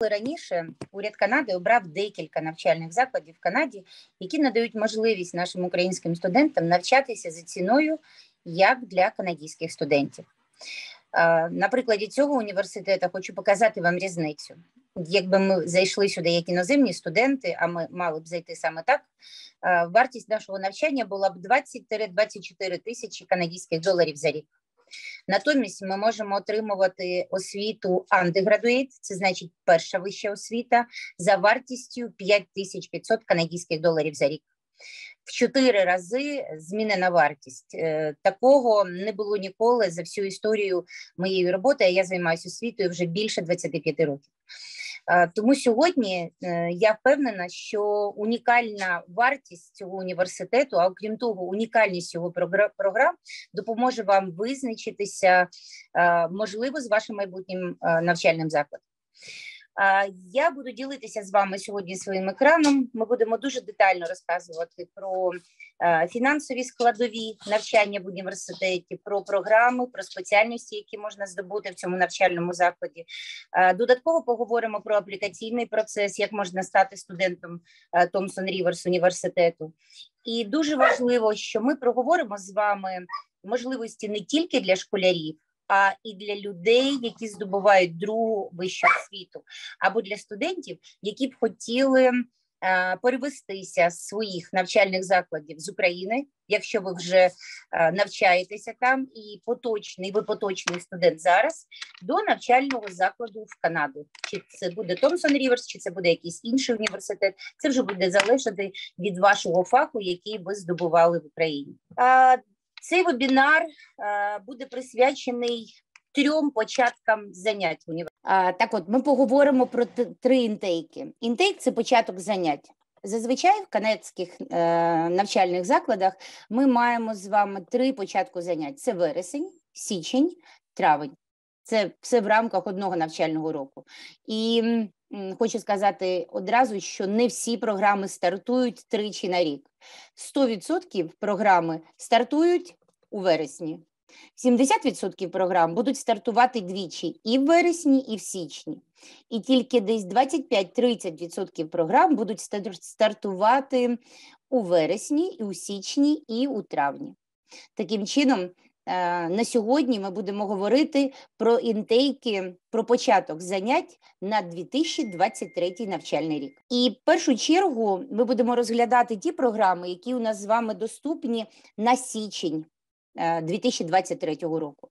Раніше уряд Канади обрав декілька навчальних закладів в Канаді, які надають можливість нашим українським студентам навчатися за ціною як для канадійських студентів. На прикладі цього університету хочу показати вам різницю. Якби ми зайшли сюди як іноземні студенти, а ми мали б зайти саме так, вартість нашого навчання була б 20-24 тисячі канадійських доларів за рік. Натомість ми можемо отримувати освіту андеградуєт, це значить перша вища освіта за вартістю 5500 канадських доларів за рік. В чотири рази змінена вартість е, такого не було ніколи за всю історію моєї роботи. Я займаюся освітою вже більше 25 років. Э, тому сьогодні е, я впевнена, що унікальна вартість цього університету, а окрім того, унікальність його програм допоможе вам визначитися е, можливо з вашим майбутнім е, навчальним закладом. Я буду ділитися з вами сьогодні своїм екраном. Ми будемо дуже детально розказувати про е, фінансові складові навчання в університеті, про програми, про спеціальності, які можна здобути в цьому навчальному закладі. Е, додатково поговоримо про аплікаційний процес, як можна стати студентом Томсон е, Ріверс університету. І дуже важливо, що ми проговоримо з вами можливості не тільки для школярів а і для людей, які здобувають другу вищу освіту, або для студентів, які б хотіли. Перевестися з своїх навчальних закладів з України, якщо ви вже навчаєтеся там, і поточний ви поточний студент зараз до навчального закладу в Канаду. Чи це буде Томсон Ріверс, чи це буде якийсь інший університет? Це вже буде залежати від вашого фаху, який ви здобували в Україні. Цей вебінар е, буде присвячений трьом початкам занять. Так, от ми поговоримо про три інтейки. Інтейк це початок занять. Зазвичай в канадських е, навчальних закладах ми маємо з вами три початку занять: це вересень, січень, травень. Це все в рамках одного навчального року. І хочу сказати одразу, що не всі програми стартують тричі на рік. 100% програми стартують у вересні. 70% програм будуть стартувати двічі і в вересні, і в січні. І тільки десь 25-30% програм будуть стартувати у вересні, і у січні, і у травні. Таким чином, Е, на сьогодні ми будемо говорити про інтейки, про початок занять на 2023 навчальний рік. І в першу чергу ми будемо розглядати ті програми, які у нас з вами доступні на січень 2023 е, року.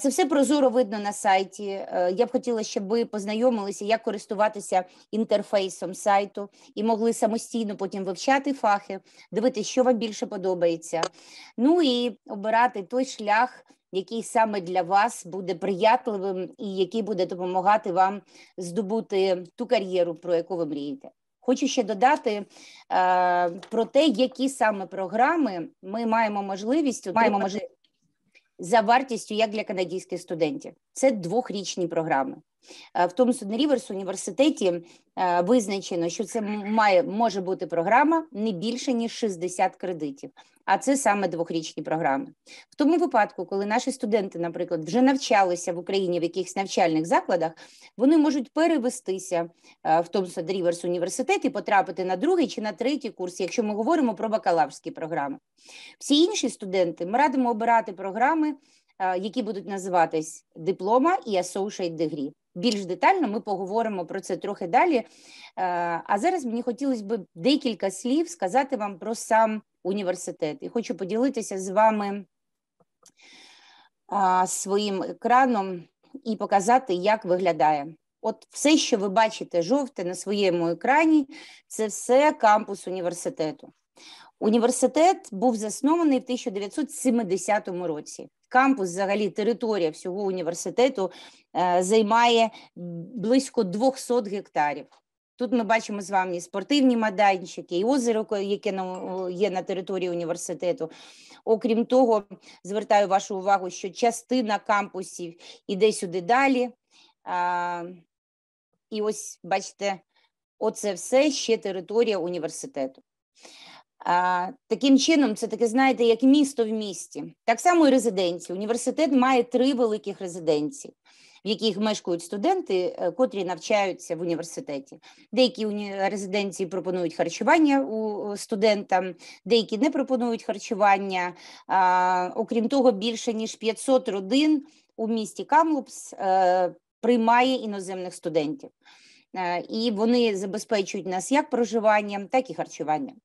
Це все прозоро видно на сайті. Е, я б хотіла, щоб ви познайомилися, як користуватися інтерфейсом сайту і могли самостійно потім вивчати фахи, дивитися, що вам більше подобається. Ну і обирати той шлях, який саме для вас буде приятливим, і який буде допомагати вам здобути ту кар'єру, про яку ви мрієте. Хочу ще додати е, про те, які саме програми ми маємо можливість маємо можливість за вартістю як для канадійських студентів. Це двохрічні програми. Е, в тому Риверс університеті е, визначено, що це має може бути програма не більше ніж 60 кредитів а це саме двохрічні програми. В тому випадку, коли наші студенти, наприклад, вже навчалися в Україні в якихось навчальних закладах, вони можуть перевестися е, в Томсон Ріверс університет і потрапити на другий чи на третій курс, якщо ми говоримо про бакалаврські програми. Всі інші студенти ми радимо обирати програми, е, які будуть називатись диплома і associate degree. Більш детально ми поговоримо про це трохи далі. Е, а зараз мені хотілося б декілька слів сказати вам про сам університет. І хочу поділитися з вами а, своїм екраном і показати, як виглядає. От все, що ви бачите жовте на своєму екрані, це все кампус університету. Університет був заснований в 1970 році. Кампус, взагалі, територія всього університету е, займає близько 200 гектарів. Тут ми бачимо з вами спортивні майданчики, і озеро, яке є на території університету. Окрім того, звертаю вашу увагу, що частина кампусів іде сюди далі. І ось бачите, оце все ще територія університету. Таким чином, це таке, знаєте, як місто в місті. Так само і резиденції. Університет має три великих резиденції в яких мешкають студенти, е, котрі навчаються в університеті. Деякі резиденції пропонують харчування у студентам, деякі не пропонують харчування. Окрім того, більше ніж 500 родин у місті Камлупс е, приймає іноземних студентів, е, і вони забезпечують нас як проживанням, так і харчуванням.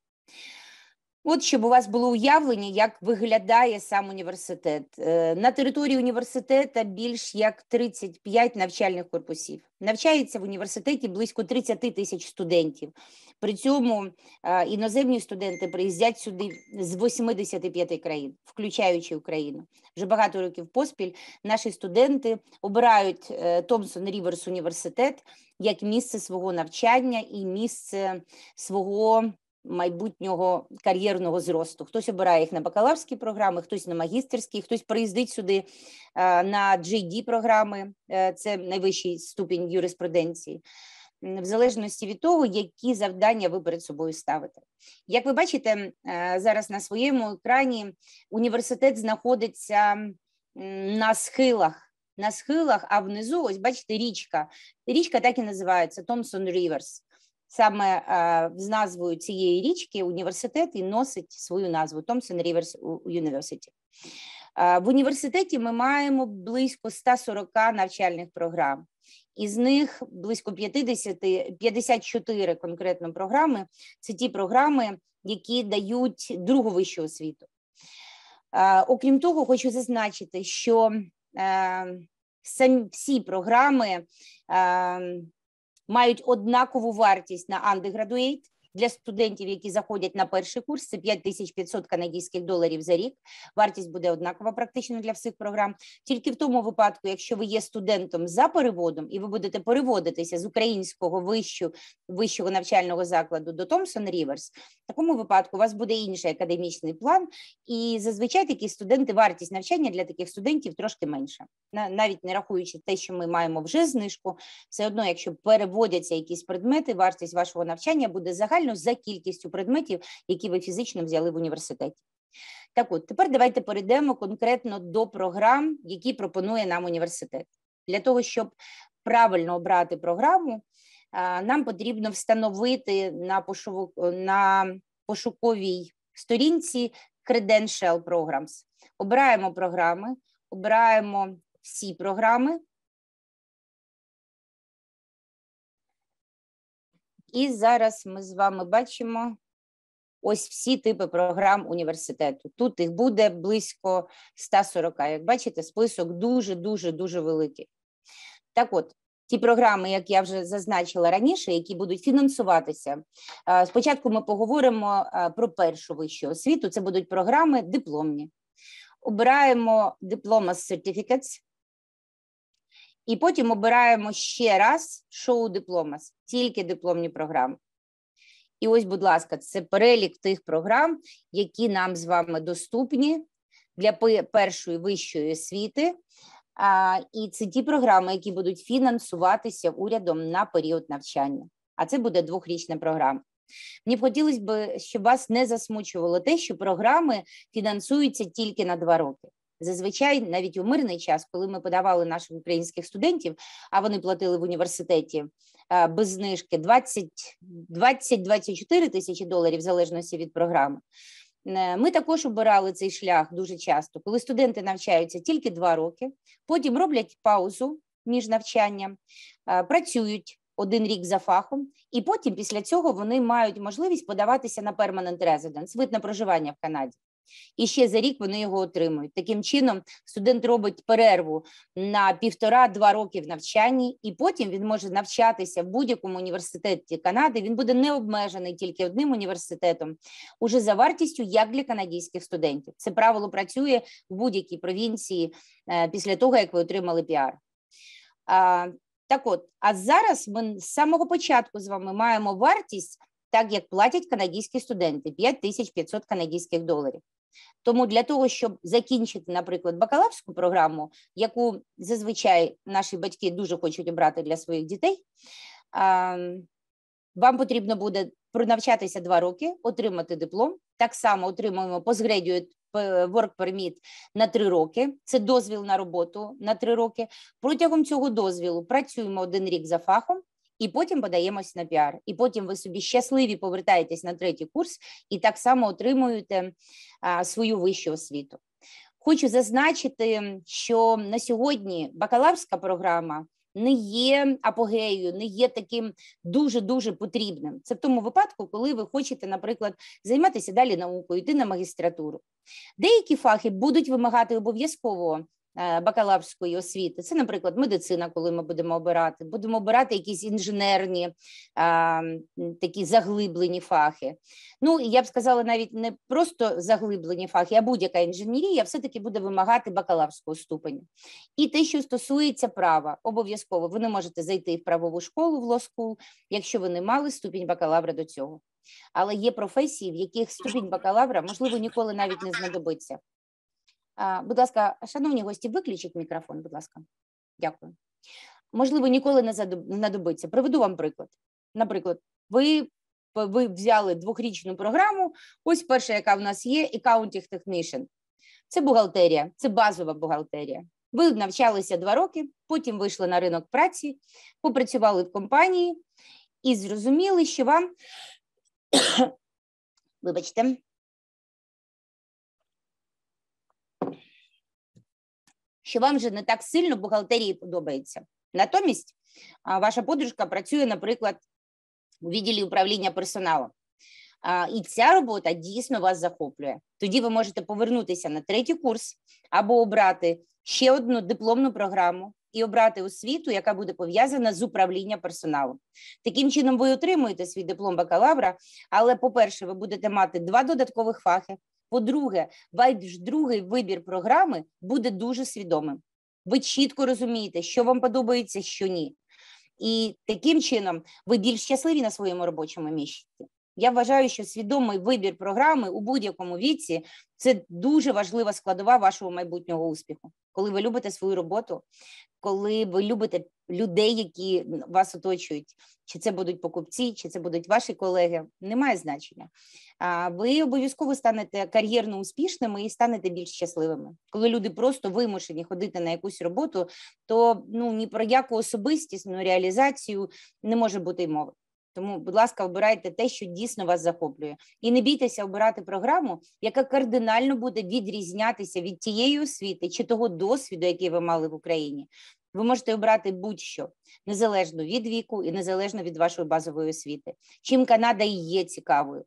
От щоб у вас було уявлення, як виглядає сам університет. Е, на території університету більш як 35 навчальних корпусів. Навчається в університеті близько 30 тисяч студентів. При цьому е, іноземні студенти приїздять сюди з 85 країн, включаючи Україну. Вже багато років поспіль наші студенти обирають Томсон е, Ріверс університет як місце свого навчання і місце свого майбутнього кар'єрного зросту. Хтось обирає їх на бакалаврські програми, хтось на магістерські, хтось приїздить сюди е, на JD програми, е, це найвищий ступінь юриспруденції. В залежності від того, які завдання ви перед собою ставите, як ви бачите е, зараз на своєму екрані, університет знаходиться на схилах. На схилах, а внизу, ось бачите, річка. Річка так і називається Томсон Ріверс. Саме з назвою цієї річки університет і носить свою назву Томсон Ріверс Юніверситі. В університеті ми маємо близько 140 навчальних програм, із них близько 50, 54 конкретно програми. Це ті програми, які дають другу вищу освіту. Окрім того, хочу зазначити, що всі програми мають однакову вартість на undergraduate для студентів, які заходять на перший курс, це 5500 канадійських доларів за рік. Вартість буде однакова практично для всіх програм. Тільки в тому випадку, якщо ви є студентом за переводом і ви будете переводитися з українського вищу, вищого навчального закладу до Томсон Ріверс, в такому випадку у вас буде інший академічний план, і зазвичай такі студенти вартість навчання для таких студентів трошки менша, навіть не рахуючи те, що ми маємо вже знижку, все одно, якщо переводяться якісь предмети, вартість вашого навчання буде загальна максимально за кількістю предметів, які ви фізично взяли в університеті. Так от, тепер давайте перейдемо конкретно до програм, які пропонує нам університет. Для того, щоб правильно обрати програму, нам потрібно встановити на на пошуковій сторінці Credential Programs. Обираємо програми, обираємо всі програми. І зараз ми з вами бачимо ось всі типи програм університету. Тут їх буде близько 140. Як бачите, список дуже дуже дуже великий. Так от. Ті програми, як я вже зазначила раніше, які будуть фінансуватися, е, спочатку ми поговоримо е, про першу вищу освіту. Це будуть програми дипломні. Обираємо Diplomas Certificates, і потім обираємо ще раз шоу дипломас, тільки дипломні програми. І ось, будь ласка, це перелік тих програм, які нам з вами доступні для першої вищої освіти. А, І це ті програми, які будуть фінансуватися урядом на період навчання. А це буде двохрічна програма. Мені б хотілося б, щоб вас не засмучувало те, що програми фінансуються тільки на два роки. Зазвичай, навіть у мирний час, коли ми подавали наших українських студентів, а вони платили в університеті е, без знижки 20-24 тисячі доларів в залежності від програми. Е, ми також обирали цей шлях дуже часто, коли студенти навчаються тільки два роки, потім роблять паузу між навчанням, е, працюють. Один рік за фахом, і потім після цього вони мають можливість подаватися на permanent residence, вид на проживання в Канаді і ще за рік вони його отримують. Таким чином, студент робить перерву на півтора-два роки в навчанні, і потім він може навчатися в будь-якому університеті Канади. Він буде не обмежений тільки одним університетом, уже за вартістю, як для канадійських студентів. Це правило працює в будь-якій провінції е, після того, як ви отримали піар. Так, от, а зараз ми з самого початку з вами маємо вартість, так як платять канадійські студенти 5500 канадійських доларів. Тому для того, щоб закінчити, наприклад, бакалаврську програму, яку зазвичай наші батьки дуже хочуть обрати для своїх дітей, вам потрібно буде Пронавчатися два роки, отримати диплом. Так само отримуємо постгредіють work permit на три роки. Це дозвіл на роботу на три роки. Протягом цього дозвілу працюємо один рік за фахом, і потім подаємось на піар. І потім ви собі щасливі повертаєтесь на третій курс і так само отримуєте а, свою вищу освіту. Хочу зазначити, що на сьогодні бакалаврська програма. Не є апогеєю, не є таким дуже дуже потрібним. Це в тому випадку, коли ви хочете, наприклад, займатися далі наукою, йти на магістратуру. Деякі фахи будуть вимагати обов'язково Е, бакалаврської освіти. Це, наприклад, медицина, коли ми будемо обирати, будемо обирати якісь інженерні е, такі заглиблені фахи. Ну я б сказала, навіть не просто заглиблені фахи, а будь-яка інженерія все-таки буде вимагати бакалаврського ступеня. І те, що стосується права, обов'язково ви не можете зайти в правову школу в лоскул, якщо ви не мали ступінь бакалавра до цього. Але є професії, в яких ступінь бакалавра можливо ніколи навіть не знадобиться. Будь ласка, шановні гості, виключіть мікрофон, будь ласка. Дякую. Можливо, ніколи не знадобиться. Приведу вам приклад. Наприклад, ви ви взяли двохрічну програму, ось перша, яка в нас є, Accounting Technician. Це бухгалтерія, це базова бухгалтерія. Ви навчалися два роки, потім вийшли на ринок праці, попрацювали в компанії і зрозуміли, що вам, вибачте, що вам вже не так сильно бухгалтерії подобається. Натомість ваша подружка працює, наприклад, у відділі управління персоналом. І ця робота дійсно вас захоплює. Тоді ви можете повернутися на третій курс або обрати ще одну дипломну програму і обрати освіту, яка буде пов'язана з управлінням персоналом. Таким чином, ви отримуєте свій диплом бакалавра, але, по-перше, ви будете мати два додаткових фахи, по-друге, ваш другий вибір програми буде дуже свідомим. Ви чітко розумієте, що вам подобається, що ні. І таким чином ви більш щасливі на своєму робочому місці. Я вважаю, що свідомий вибір програми у будь-якому віці це дуже важлива складова вашого майбутнього успіху. Коли ви любите свою роботу, коли ви любите людей, які вас оточують, чи це будуть покупці, чи це будуть ваші колеги, немає значення. ви обов'язково станете кар'єрно успішними і станете більш щасливими. Коли люди просто вимушені ходити на якусь роботу, то ну ні про яку особистісну реалізацію не може бути й мови. Тому, будь ласка, обирайте те, що дійсно вас захоплює, і не бійтеся обирати програму, яка кардинально буде відрізнятися від тієї освіти чи того досвіду, який ви мали в Україні. Ви можете обрати будь-що незалежно від віку і незалежно від вашої базової освіти. Чим Канада і є цікавою.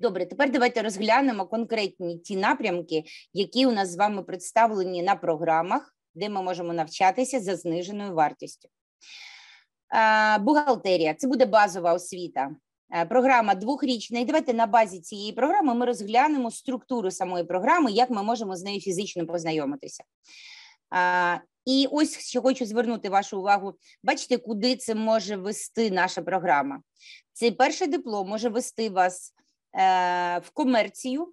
Добре, тепер давайте розглянемо конкретні ті напрямки, які у нас з вами представлені на програмах, де ми можемо навчатися за зниженою вартістю. Е, бухгалтерія це буде базова освіта. Е, програма двохрічна. І давайте на базі цієї програми ми розглянемо структуру самої програми, як ми можемо з нею фізично познайомитися. Е, і ось що хочу звернути вашу увагу. Бачите, куди це може вести наша програма. Цей перший диплом може вести вас в комерцію,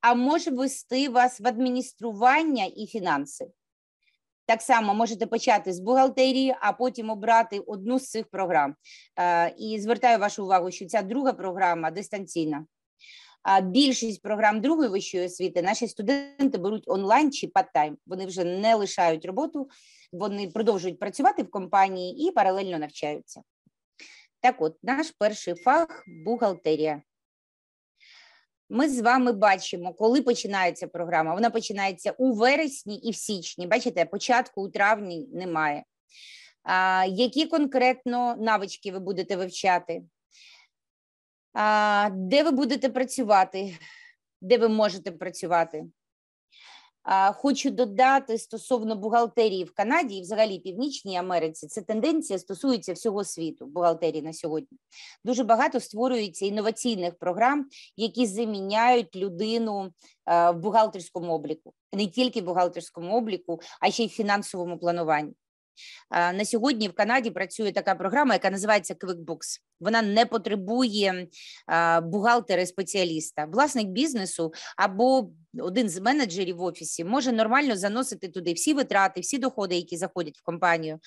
а може вести вас в адміністрування і фінанси. Так само можете почати з бухгалтерії, а потім обрати одну з цих програм. Е, і звертаю вашу увагу, що ця друга програма дистанційна. А більшість програм другої вищої освіти наші студенти беруть онлайн чи паттайм. Вони вже не лишають роботу, вони продовжують працювати в компанії і паралельно навчаються. Так, от наш перший фах бухгалтерія. Ми з вами бачимо, коли починається програма. Вона починається у вересні і в січні. Бачите, початку у травні немає. А, Які конкретно навички ви будете вивчати? А, Де ви будете працювати? Де ви можете працювати? Хочу додати стосовно бухгалтерії в Канаді і взагалі Північній Америці. Це тенденція стосується всього світу бухгалтерії на сьогодні. Дуже багато створюється інноваційних програм, які заміняють людину е, в бухгалтерському обліку, не тільки в бухгалтерському обліку, а ще й в фінансовому плануванні. На сьогодні в Канаді працює така програма, яка називається QuickBooks. Вона не потребує бухгалтера спеціаліста. Власник бізнесу або один з менеджерів в офісі може нормально заносити туди всі витрати, всі доходи, які заходять в компанію.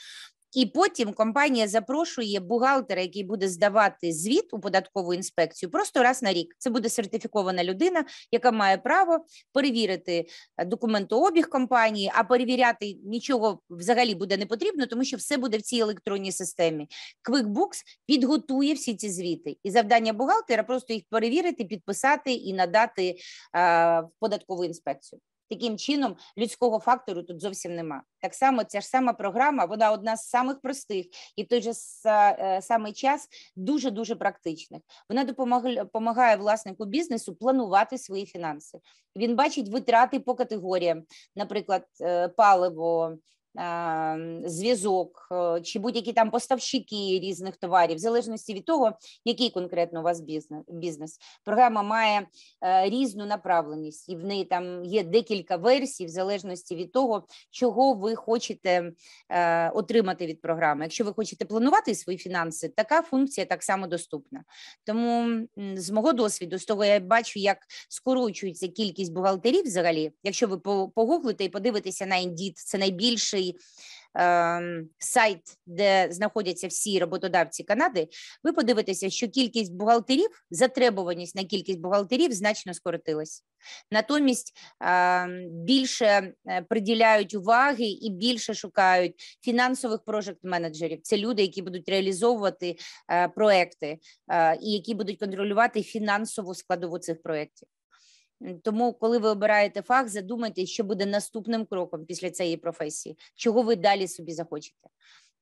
І потім компанія запрошує бухгалтера, який буде здавати звіт у податкову інспекцію, просто раз на рік. Це буде сертифікована людина, яка має право перевірити е, документообіг компанії, а перевіряти нічого взагалі буде не потрібно, тому що все буде в цій електронній системі. QuickBooks підготує всі ці звіти, і завдання бухгалтера просто їх перевірити, підписати і надати е, в податкову інспекцію. Таким чином, людського фактору тут зовсім нема. Так само ця ж сама програма, вона одна з самих простих і той же е, самий час дуже дуже практичних. Вона допомагає власнику бізнесу планувати свої фінанси. Він бачить витрати по категоріям, наприклад, е, паливо зв'язок е, чи будь-які там поставщики різних товарів, в залежності від того, який конкретно у вас бізнес. Програма має е, різну направленість, і в неї там є декілька версій, в залежності від того, чого ви хочете е, отримати від програми. Якщо ви хочете планувати свої фінанси, така функція так само доступна. Тому з мого досвіду, з того я бачу, як скорочується кількість бухгалтерів взагалі, якщо ви погуглите і подивитеся на Індіт, це найбільший знайшли е, сайт, де знаходяться всі роботодавці Канади, ви подивитеся, що кількість бухгалтерів, затребуваність на кількість бухгалтерів значно скоротилась. Натомість е, більше приділяють уваги і більше шукають фінансових прожект-менеджерів. Це люди, які будуть реалізовувати е, проекти е, і які будуть контролювати фінансову складову цих проєктів. Тому, коли ви обираєте фах, задумайтеся, що буде наступним кроком після цієї професії, чого ви далі собі захочете.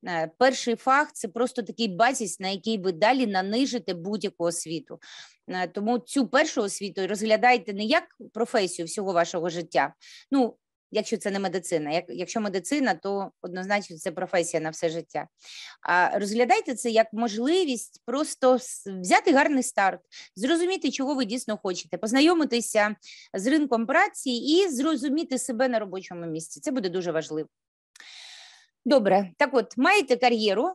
Е, перший фах це просто такий базіс, на який ви далі нанижите будь-яку освіту. Е, тому цю першу освіту розглядайте не як професію всього вашого життя. Ну якщо це не медицина. Як, Якщо медицина, то однозначно це професія на все життя. А Розглядайте це як можливість просто взяти гарний старт, зрозуміти, чого ви дійсно хочете, познайомитися з ринком праці і зрозуміти себе на робочому місці. Це буде дуже важливо. Добре, так от маєте кар'єру.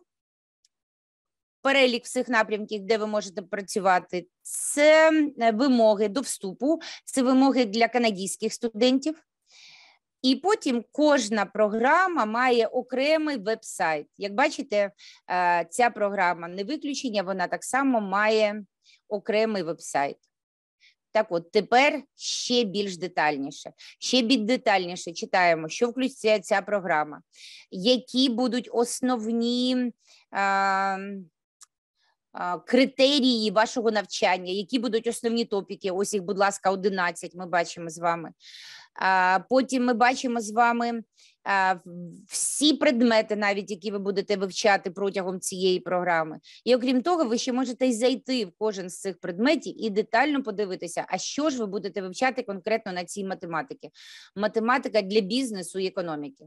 Перелік всіх напрямків, де ви можете працювати, це е, вимоги до вступу, це вимоги для канадійських студентів, і потім кожна програма має окремий веб-сайт. Як бачите, е, ця програма не виключення, вона так само має окремий веб-сайт. Так, от тепер ще більш детальніше. Ще більш детальніше читаємо, що включає ця програма, які будуть основні. А, е, е, Критерії вашого навчання, які будуть основні топіки, ось їх, будь ласка, 11, ми бачимо з вами. Потім ми бачимо з вами всі предмети, навіть які ви будете вивчати протягом цієї програми. І окрім того, ви ще можете й зайти в кожен з цих предметів і детально подивитися, а що ж ви будете вивчати конкретно на цій математиці. Математика для бізнесу і економіки.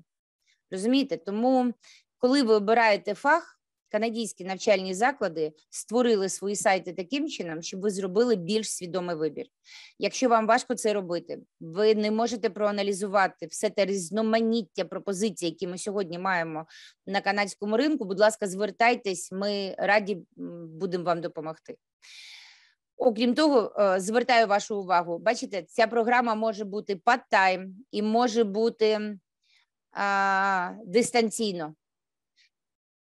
Розумієте? Тому, коли ви обираєте фах, Канадські навчальні заклади створили свої сайти таким чином, щоб ви зробили більш свідомий вибір. Якщо вам важко це робити, ви не можете проаналізувати все те різноманіття пропозицій, які ми сьогодні маємо на канадському ринку. Будь ласка, звертайтесь, ми раді будемо вам допомогти. Окрім того, е, звертаю вашу увагу. Бачите, ця програма може бути part-time і може бути а, дистанційно.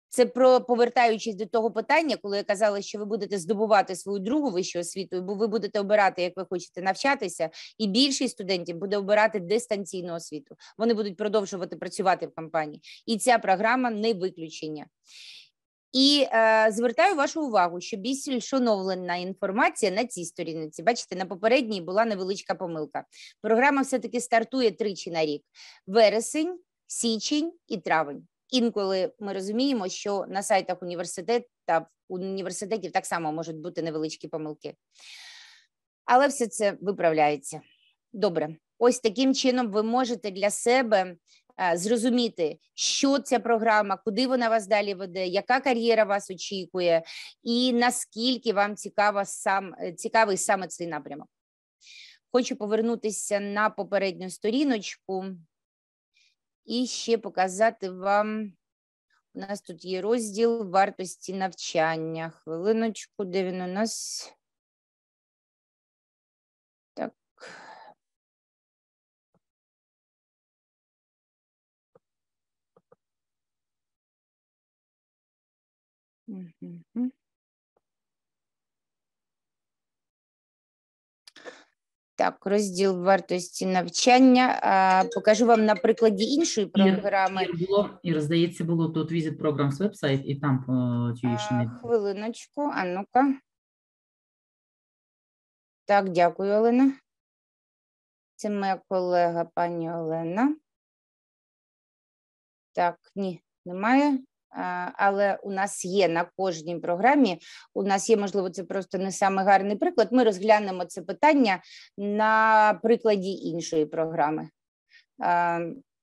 Це про повертаючись до того питання, коли я казала, що ви будете здобувати свою другу вищу освіту, бо ви будете обирати, як ви хочете навчатися, і більшість студентів буде обирати дистанційну освіту. Вони будуть продовжувати працювати в компанії, і ця програма не виключення. І е, звертаю вашу увагу, що більш шановлена інформація на цій сторінці. Бачите, на попередній була невеличка помилка. Програма все таки стартує тричі на рік: вересень, січень і травень. Інколи ми розуміємо, що на сайтах університету та університетів так само можуть бути невеличкі помилки, але все це виправляється. Добре, ось таким чином ви можете для себе е, зрозуміти, що ця програма, куди вона вас далі веде, яка кар'єра вас очікує, і наскільки вам цікава сам е, цікавий саме цей напрямок. Хочу повернутися на попередню сторіночку і ще показати вам. У нас тут є розділ вартості навчання. Хвилиночку, де він у нас. Так. Угу. Так, розділ вартості навчання. А, покажу вам на прикладі іншої програми. І, і було, і здається, було тут візит програм з вебсайт і там е, тюїшні. Хвилиночку, а ну-ка. Так, дякую, Олена. Це моя колега пані Олена. Так, ні, немає. Але у нас є на кожній програмі. У нас є, можливо, це просто не саме гарний приклад. Ми розглянемо це питання на прикладі іншої програми.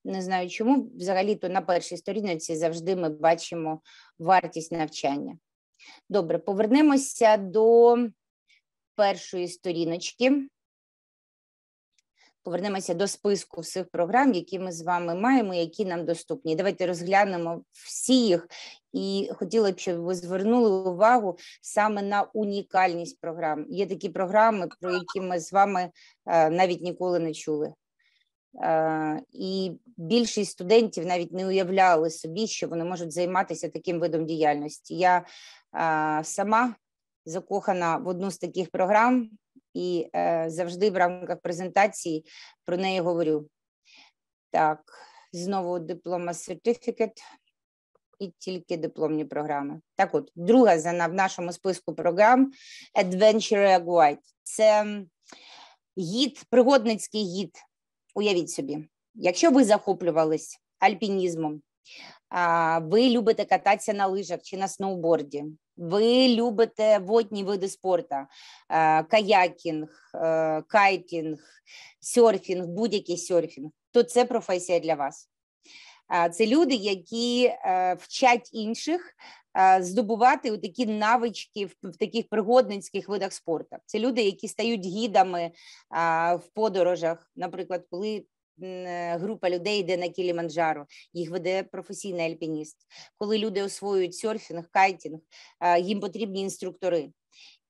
Не знаю, чому взагалі то на першій сторінці завжди ми бачимо вартість навчання. Добре, повернемося до першої сторіночки повернемося до списку всіх програм, які ми з вами маємо, які нам доступні. Давайте розглянемо всі їх. І хотіла б, щоб ви звернули увагу саме на унікальність програм. Є такі програми, про які ми з вами е, навіть ніколи не чули. Е, і більшість студентів навіть не уявляли собі, що вони можуть займатися таким видом діяльності. Я е, сама закохана в одну з таких програм і е, завжди в рамках презентації про неї говорю. Так, знову диплома сертифікат і тільки дипломні програми. Так, от, друга в нашому списку програм Adventure Guide. Це гід, пригодницький гід. Уявіть собі, якщо ви захоплювались альпінізмом, ви любите кататися на лижах чи на сноуборді, ви любите водні види спорту, э, каякінг, э, кайтінг, серфінг, будь-який серфінг, то це професія для вас. Е, це люди, які е, вчать інших е, здобувати такі навички в таких пригодницьких видах спорту. Це люди, які стають гідами в подорожах. Наприклад, коли Е, група людей йде на Кіліманджаро, їх веде професійний альпініст. Коли люди освоюють серфінг, кайтінг, е, їм потрібні інструктори.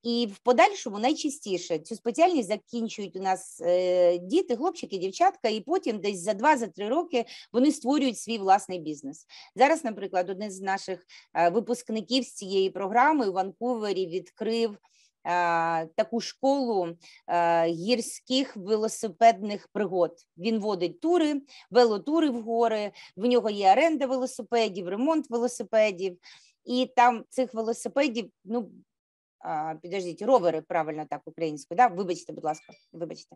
І в подальшому найчастіше цю спеціальність закінчують у нас е, діти, хлопчики, дівчатка, і потім десь за два за три роки вони створюють свій власний бізнес. Зараз, наприклад, один з наших випускників з цієї програми у Ванкувері відкрив Е, таку школу е, гірських велосипедних пригод. Він водить тури, велотури в гори. В нього є оренда велосипедів, ремонт велосипедів, і там цих велосипедів ну. Підождіть, ровери, правильно так українською. Да? Вибачте, будь ласка, вибачте,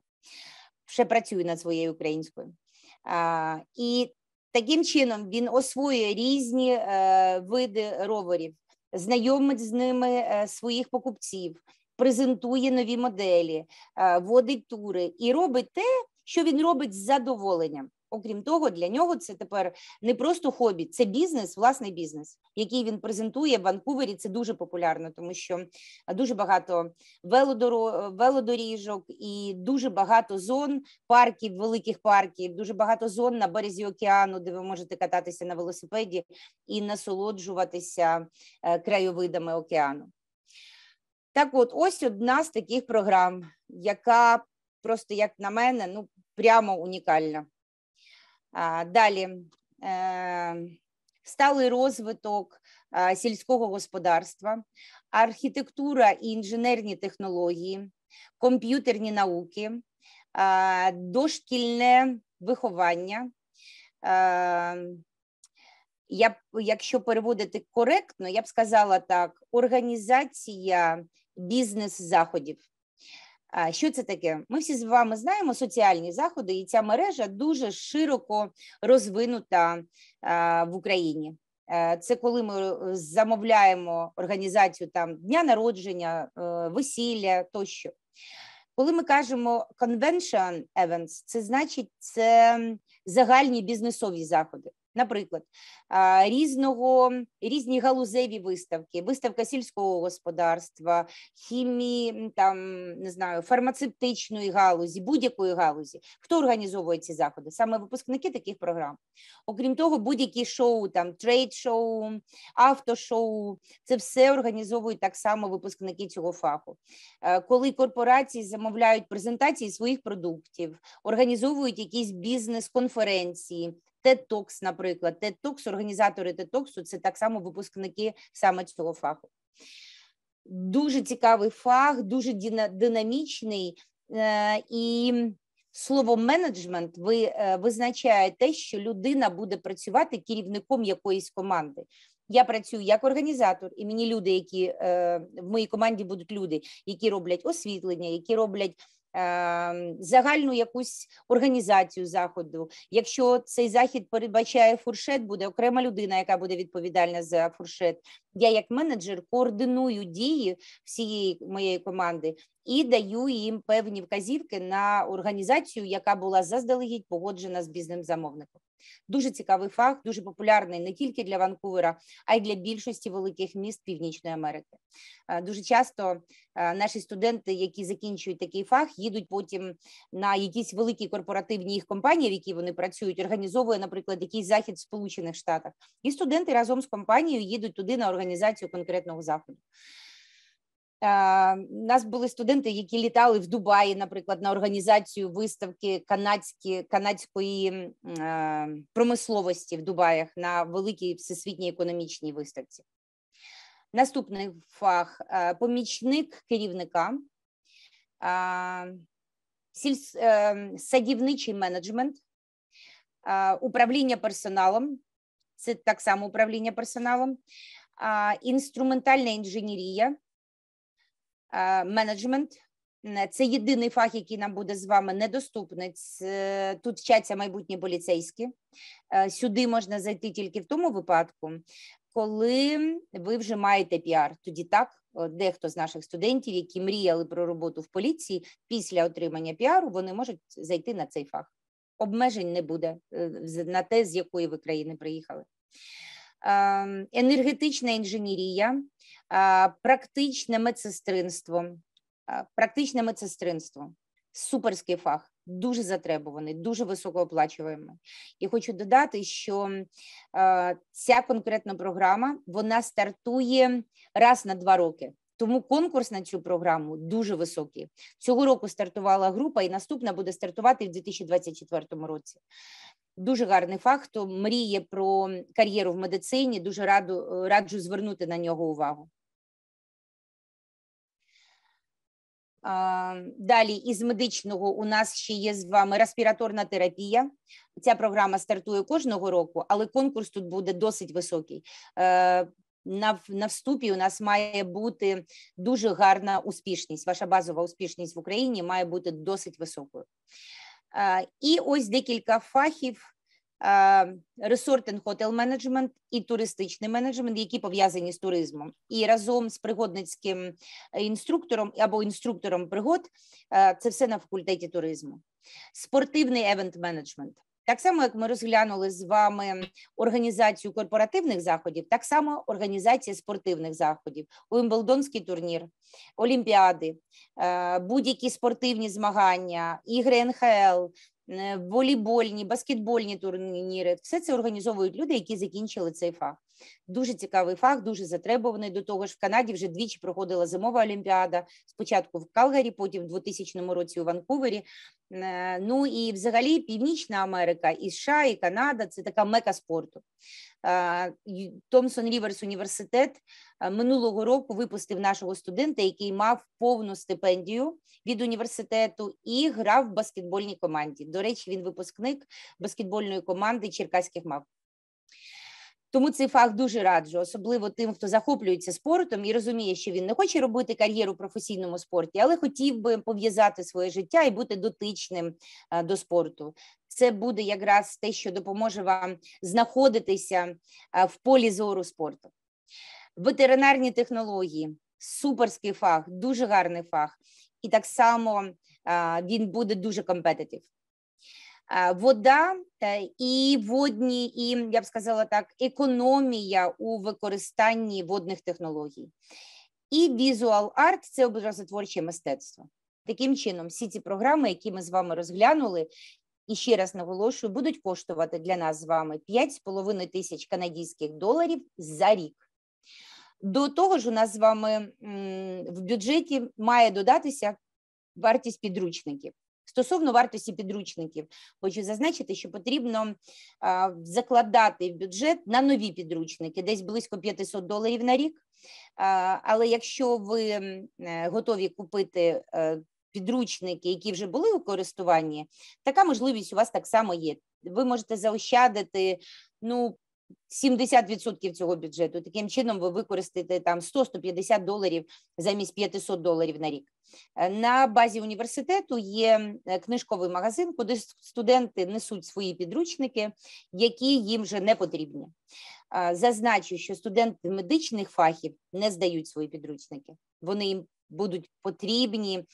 ще працюю над своєю українською. І таким чином він освоює різні е, види роверів, знайомить з ними своїх покупців, презентує нові моделі, е, водить тури і робить те, що він робить з задоволенням. Окрім того, для нього це тепер не просто хобі, це бізнес, власний бізнес, який він презентує в Ванкувері. Це дуже популярно, тому що дуже багато велодоріжок і дуже багато зон парків, великих парків, дуже багато зон на березі океану, де ви можете кататися на велосипеді і насолоджуватися е, краєвидами океану. Так, от ось одна з таких програм, яка просто, як на мене, ну прямо унікальна. А, Далі е, сталий розвиток сільського господарства, архітектура і інженерні технології, комп'ютерні науки, дошкільне виховання. Я б, якщо переводити коректно, я б сказала так: організація бізнес-заходів. Що це таке? Ми всі з вами знаємо соціальні заходи, і ця мережа дуже широко розвинута в Україні. Е, це коли ми е, замовляємо організацію там дня народження, е, весілля тощо. Коли ми кажемо convention events, це значить це загальні бізнесові заходи. Наприклад, різного різні галузеві виставки, виставка сільського господарства, хімії, там не знаю, фармацевтичної галузі, будь-якої галузі. Хто організовує ці заходи? Саме випускники таких програм. Окрім того, будь-які шоу, там трейд-шоу, автошоу, це все організовують так само випускники цього фаху. Е, коли корпорації замовляють презентації своїх продуктів, організовують якісь бізнес-конференції. TEDx, наприклад, TEDx, організатори ТЕТОКСУ, це так само випускники саме цього фаху. Дуже цікавий фах, дуже динамічний е, і. Слово менеджмент ви е, визначає те, що людина буде працювати керівником якоїсь команди. Я працюю як організатор, і мені люди, які е, в моїй команді будуть люди, які роблять освітлення, які роблять Ем, загальну якусь організацію заходу. Якщо цей захід передбачає фуршет, буде окрема людина, яка буде відповідальна за фуршет. Я як менеджер координую дії всієї моєї команди і даю їм певні вказівки на організацію, яка була заздалегідь погоджена з бізнес замовником. Дуже цікавий факт, дуже популярний не тільки для Ванкувера, а й для більшості великих міст Північної Америки. Е, дуже часто е, наші студенти, які закінчують такий фах, їдуть потім на якісь великі корпоративні їх компанії, в які вони працюють, організовує, наприклад, якийсь захід в Сполучених Штатах, і студенти разом з компанією їдуть туди на організацію конкретного заходу. У нас були студенти, які літали в Дубаї, наприклад, на організацію виставки канадські, канадської е, промисловості в Дубаях на великій всесвітній економічній виставці. Наступний фах е, помічник керівника, е, садівничий менеджмент, управління персоналом. Це так само управління персоналом, інструментальна інженерія. Е, менеджмент. Е, це єдиний фах, який нам буде з вами недоступний. Е, тут вчаться майбутні поліцейські. Сюди можна зайти тільки в тому випадку, коли ви вже маєте піар. Тоді так дехто з наших студентів, які мріяли про роботу в поліції після отримання піару, вони можуть зайти на цей фах. Обмежень не буде на те, з якої ви країни приїхали. Ем, енергетична інженерія практичне медсестринство, практичне медсестринство суперський фах, дуже затребуваний, дуже високооплачуваний. І хочу додати, що ця конкретна програма вона стартує раз на два роки. Тому конкурс на цю програму дуже високий. Цього року стартувала група, і наступна буде стартувати в 2024 році. Дуже гарний факт. хто мріє про кар'єру в медицині. Дуже раду раджу звернути на нього увагу. Далі із медичного у нас ще є з вами респіраторна терапія. Ця програма стартує кожного року, але конкурс тут буде досить високий. Е, на на вступі у нас має бути дуже гарна успішність. Ваша базова успішність в Україні має бути досить високою. Е, і ось декілька фахів, Е, ресортинг хотел менеджмент і туристичний менеджмент, які пов'язані з туризмом, і разом з пригодницьким е, інструктором або інструктором пригод е, це все на факультеті туризму, спортивний евент менеджмент. Так само, як ми розглянули з вами організацію корпоративних заходів, так само організація спортивних заходів, Уімблдонський турнір, олімпіади, будь-які спортивні змагання, ігри НХЛ, Е, волейбольні, баскетбольні турніри. Все це організовують люди, які закінчили цей фах. Дуже цікавий факт, дуже затребуваний. До того ж, в Канаді вже двічі проходила зимова олімпіада. Спочатку в Калгарі, потім в 2000 році у Ванкувері. Е, ну і взагалі Північна Америка, і США, і Канада це така мека спорту. Е, Томсон Ріверс університет е, минулого року випустив нашого студента, який мав повну стипендію від університету і грав в баскетбольній команді. До речі, він випускник баскетбольної команди Черкаських мав. Тому цей фах дуже раджу, особливо тим, хто захоплюється спортом і розуміє, що він не хоче робити кар'єру в професійному спорті, але хотів би пов'язати своє життя і бути дотичним е, до спорту. Це буде якраз те, що допоможе вам знаходитися е, в полі зору спорту. Ветеринарні технології суперський фах, дуже гарний фах, і так само е, він буде дуже компетитив вода і водні, і я б сказала так, економія у використанні водних технологій. І візуал арт це образотворче мистецтво. Таким чином, всі ці програми, які ми з вами розглянули, і ще раз наголошую, будуть коштувати для нас з вами 5,5 тисяч канадійських доларів за рік. До того ж, у нас з вами в бюджеті має додатися вартість підручників. Стосовно вартості підручників, хочу зазначити, що потрібно закладати в бюджет на нові підручники, десь близько 500 доларів на рік. Але якщо ви е, готові купити е, підручники, які вже були у користуванні, така можливість у вас так само є. Ви можете заощадити ну 70% цього бюджету. Таким чином, ви використаєте там 100-150 доларів замість 500 доларів на рік. Е, на базі університету є е, книжковий магазин, куди студенти несуть свої підручники, які їм вже не потрібні. Е, зазначу, що студенти медичних фахів не здають свої підручники. Вони їм будуть потрібні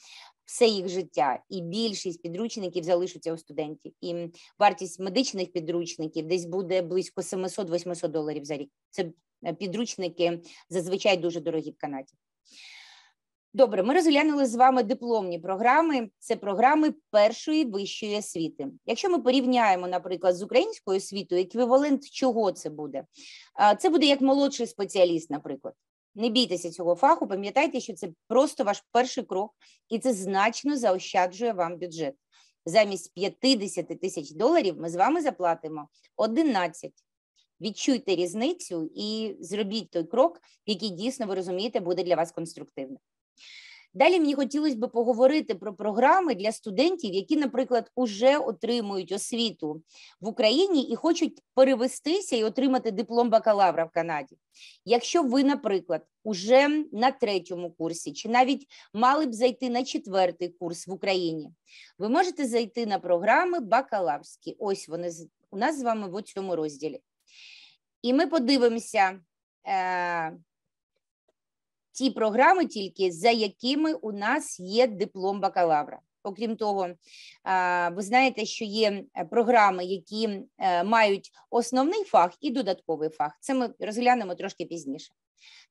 все їх життя, і більшість підручників залишиться у студентів. І вартість медичних підручників десь буде близько 700-800 доларів за рік. Це е, підручники зазвичай дуже дорогі в Канаді. Добре, ми розглянули з вами дипломні програми. Це програми першої вищої освіти. Якщо ми порівняємо, наприклад, з українською освітою, еквівалент чого це буде? Це буде як молодший спеціаліст, наприклад. Не бійтеся цього фаху, пам'ятайте, що це просто ваш перший крок, і це значно заощаджує вам бюджет. Замість 50 тисяч доларів ми з вами заплатимо 11. Відчуйте різницю і зробіть той крок, який дійсно ви розумієте буде для вас конструктивним. Далі мені хотілося б поговорити про програми для студентів, які, наприклад, уже отримують освіту в Україні і хочуть перевестися і отримати диплом бакалавра в Канаді. Якщо ви, наприклад, уже на третьому курсі, чи навіть мали б зайти на четвертий курс в Україні, ви можете зайти на програми бакалаврські. Ось вони у нас з вами в цьому розділі. І ми подивимося. Е, ті програми, тільки за якими у нас є диплом бакалавра. Окрім того, ви знаєте, що є е, програми, які е, мають основний фах і додатковий фах. Це ми розглянемо трошки пізніше.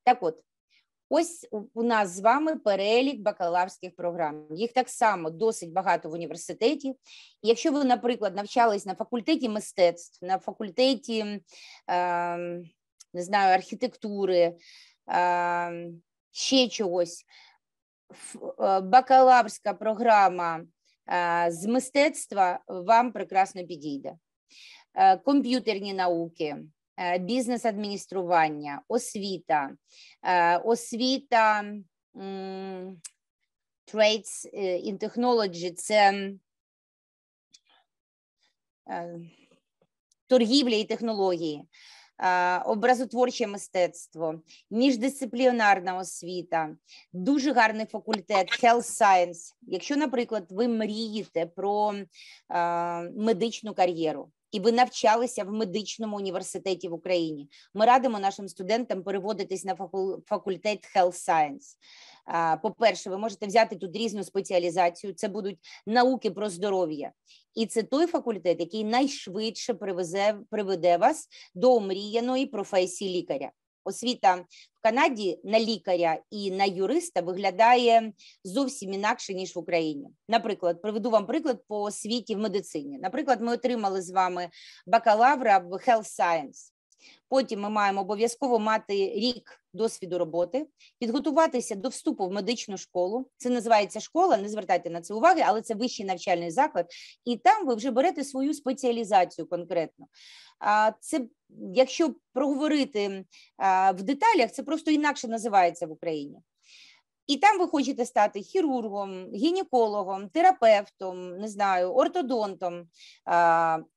Так, от ось у нас з вами перелік бакалаврських програм. Їх так само досить багато в університеті. Якщо ви, наприклад, навчались на факультеті мистецтв, на факультеті ем, не знаю, архітектури. Ем, ще чогось. Е, бакалаврська програма е, з мистецтва вам прекрасно підійде. Е, комп'ютерні науки, бізнес-адміністрування, освіта, освіта Trades in Technology це торгівля і технології образотворче мистецтво, міждисциплінарна освіта, дуже гарний факультет, health science. Якщо, наприклад, ви мрієте про медичну кар'єру. І ви навчалися в медичному університеті в Україні. Ми радимо нашим студентам переводитись на факультет Health Science. По-перше, ви можете взяти тут різну спеціалізацію. Це будуть науки про здоров'я, і це той факультет, який найшвидше привезе приведе вас до омріяної професії лікаря. Освіта в Канаді на лікаря і на юриста виглядає зовсім інакше ніж в Україні. Наприклад, приведу вам приклад по освіті в медицині. Наприклад, ми отримали з вами бакалавра в Health Science. Потім ми маємо обов'язково мати рік досвіду роботи, підготуватися до вступу в медичну школу. Це називається школа. Не звертайте на це уваги, але це вищий навчальний заклад, і там ви вже берете свою спеціалізацію конкретно. А це якщо проговорити в деталях, це просто інакше називається в Україні. І там ви хочете стати хірургом, гінекологом, терапевтом, не знаю, ортодонтом.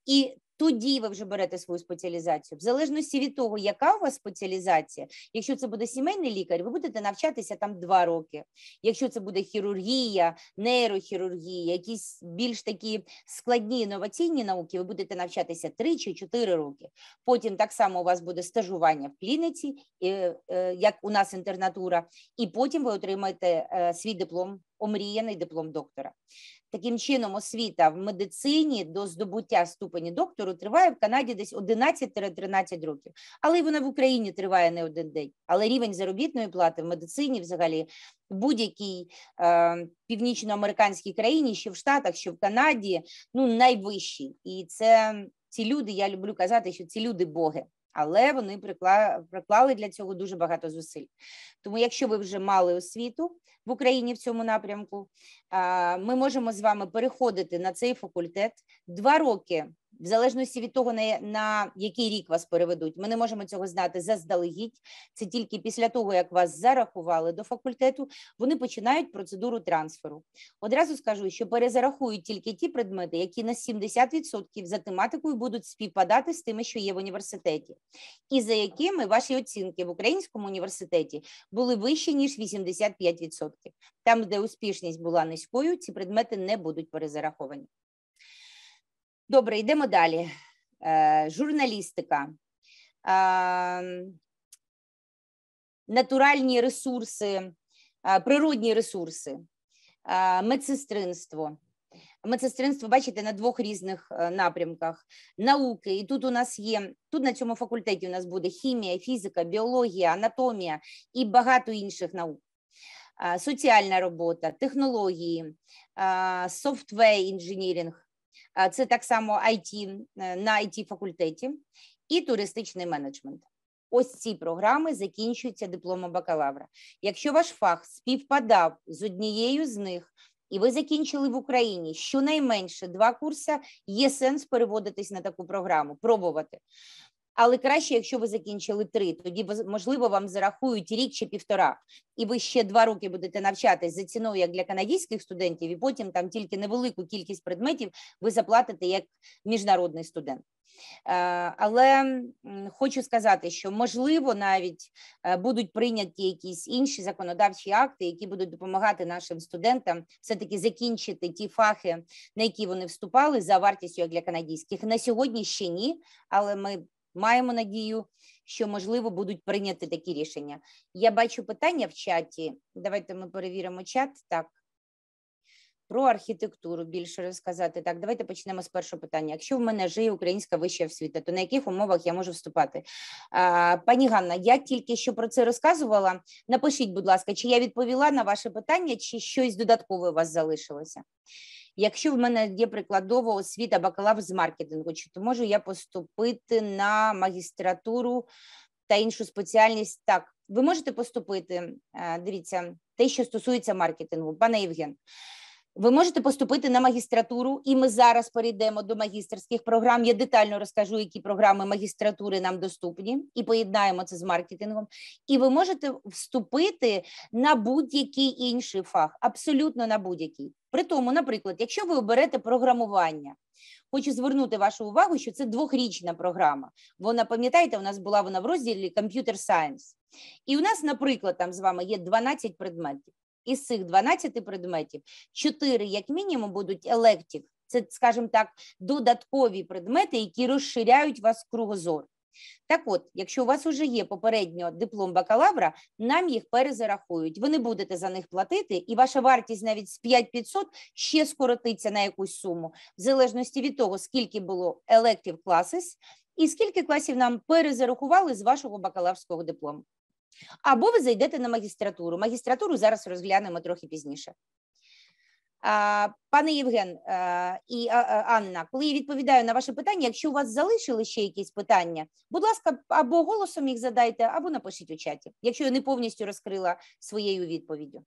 І тоді ви вже берете свою спеціалізацію. В залежності від того, яка у вас спеціалізація, якщо це буде сімейний лікар, ви будете навчатися там два роки. Якщо це буде хірургія, нейрохірургія, якісь більш такі складні інноваційні науки, ви будете навчатися три чи чотири роки. Потім так само у вас буде стажування в клініці, е, як у нас інтернатура, і потім ви отримаєте е, свій диплом омріяний диплом доктора. Таким чином, освіта в медицині до здобуття ступені доктору триває в Канаді десь 11-13 років, але й вона в Україні триває не один день. Але рівень заробітної плати в медицині, взагалі, в будь-якій е, північноамериканській країні, що в Штатах, що в Канаді, ну найвищий. І це ці люди. Я люблю казати, що ці люди боги але вони приклали для цього дуже багато зусиль. Тому, якщо ви вже мали освіту в Україні в цьому напрямку, ми можемо з вами переходити на цей факультет. Два роки в залежності від того, на, на який рік вас переведуть, ми не можемо цього знати заздалегідь. Це тільки після того, як вас зарахували до факультету, вони починають процедуру трансферу. Одразу скажу, що перезарахують тільки ті предмети, які на 70% за тематикою будуть співпадати з тими, що є в університеті, і за якими ваші оцінки в українському університеті були вищі ніж 85%. Там, де успішність була низькою, ці предмети не будуть перезараховані. Добре, йдемо далі. Е, Журналістика. Е, натуральні ресурси, е, природні ресурси, е, медсестринство. Медсестринство, бачите, на двох різних е, напрямках науки. І тут у нас є тут на цьому факультеті. У нас буде хімія, фізика, біологія, анатомія і багато інших наук. Е, соціальна робота, технології, софтвей інженіринг це так само IT, е, на it факультеті і туристичний менеджмент. Ось ці програми закінчуються дипломом бакалавра. Якщо ваш фах співпадав з однією з них, і ви закінчили в Україні щонайменше два курси, є сенс переводитись на таку програму, пробувати але краще, якщо ви закінчили три, тоді можливо вам зарахують рік чи півтора, і ви ще два роки будете навчатись за ціною, як для канадських студентів, і потім там тільки невелику кількість предметів ви заплатите як міжнародний студент. Е, але хочу сказати, що можливо навіть е, будуть прийняті якісь інші законодавчі акти, які будуть допомагати нашим студентам все таки закінчити ті фахи, на які вони вступали за вартістю як для канадійських. На сьогодні ще ні, але ми маємо надію, що можливо будуть прийняти такі рішення. Я бачу питання в чаті. Давайте ми перевіримо чат. Так, про архітектуру більше розказати. Так, давайте почнемо з першого питання. Якщо в мене живе українська вища освіта, то на яких умовах я можу вступати? А, Пані Ганна, я тільки що про це розказувала. Напишіть, будь ласка, чи я відповіла на ваше питання, чи щось додаткове у вас залишилося? Якщо в мене є прикладова освіта бакалавр з маркетингу, чи то можу я поступити на магістратуру та іншу спеціальність? Так, ви можете поступити. Е, дивіться, те, що стосується маркетингу, пане Євген. Ви можете поступити на магістратуру, і ми зараз перейдемо до магістерських програм. Я детально розкажу, які програми магістратури нам доступні, і поєднаємо це з маркетингом. І ви можете вступити на будь-який інший фах, абсолютно на будь-який. При тому, наприклад, якщо ви оберете програмування, хочу звернути вашу увагу, що це двохрічна програма. Вона пам'ятаєте, у нас була вона в розділі Computer Science. І у нас, наприклад, там з вами є 12 предметів із цих 12 предметів 4, як мінімум, будуть електів. Це, скажімо так, додаткові предмети, які розширяють вас кругозор. Так от, якщо у вас вже є попередньо диплом бакалавра, нам їх перезарахують. Ви не будете за них платити, і ваша вартість навіть з 5500 ще скоротиться на якусь суму, в залежності від того, скільки було електів класис і скільки класів нам перезарахували з вашого бакалаврського диплому. Або ви зайдете на магістратуру. Магістратуру зараз розглянемо трохи пізніше. Пане Євген і Анна, коли я відповідаю на ваше питання, якщо у вас залишили ще якісь питання, будь ласка, або голосом їх задайте, або напишіть у чаті, якщо я не повністю розкрила своєю відповіддю.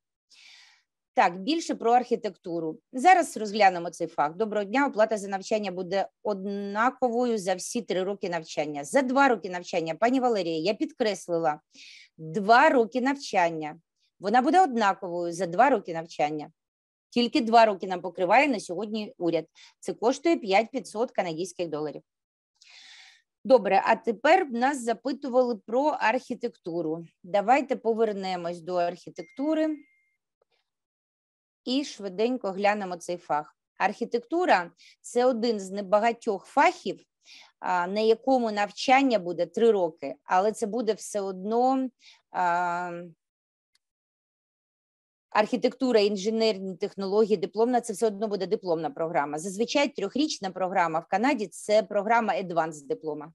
Так, більше про архітектуру. Зараз розглянемо цей факт. Доброго дня, оплата за навчання буде однаковою за всі три роки навчання. За два роки навчання, пані Валерія, я підкреслила два роки навчання. Вона буде однаковою за два роки навчання. Тільки два роки нам покриває на сьогодні уряд. Це коштує 5500 канадських доларів. Добре, а тепер нас запитували про архітектуру. Давайте повернемось до архітектури і швиденько глянемо цей фах. Архітектура це один з небагатьох фахів, на якому навчання буде три роки, але це буде все одно. Архітектура, інженерні технології, дипломна це все одно буде дипломна програма. Зазвичай трьохрічна програма в Канаді це програма advanced диплома.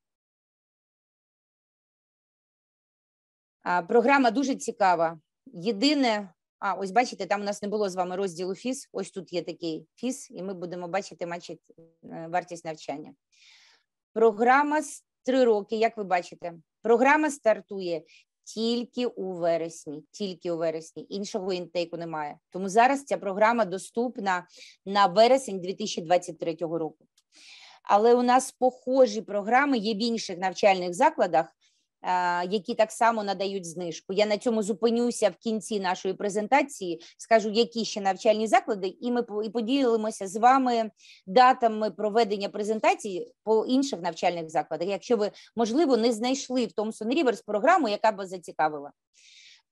Програма дуже цікава. Єдине, а, ось бачите, там у нас не було з вами розділу фіс. Ось тут є такий фіс, і ми будемо бачити матчі е, вартість навчання. Програма з три роки, як ви бачите, програма стартує тільки у вересні, тільки у вересні. Іншого інтейку немає. Тому зараз ця програма доступна на вересень 2023 року. Але у нас похожі програми є в інших навчальних закладах, які так само надають знижку. Я на цьому зупинюся в кінці нашої презентації. Скажу, які ще навчальні заклади, і ми поділимося з вами датами проведення презентації по інших навчальних закладах, якщо ви можливо не знайшли в Томсон Ріверс програму, яка б вас зацікавила.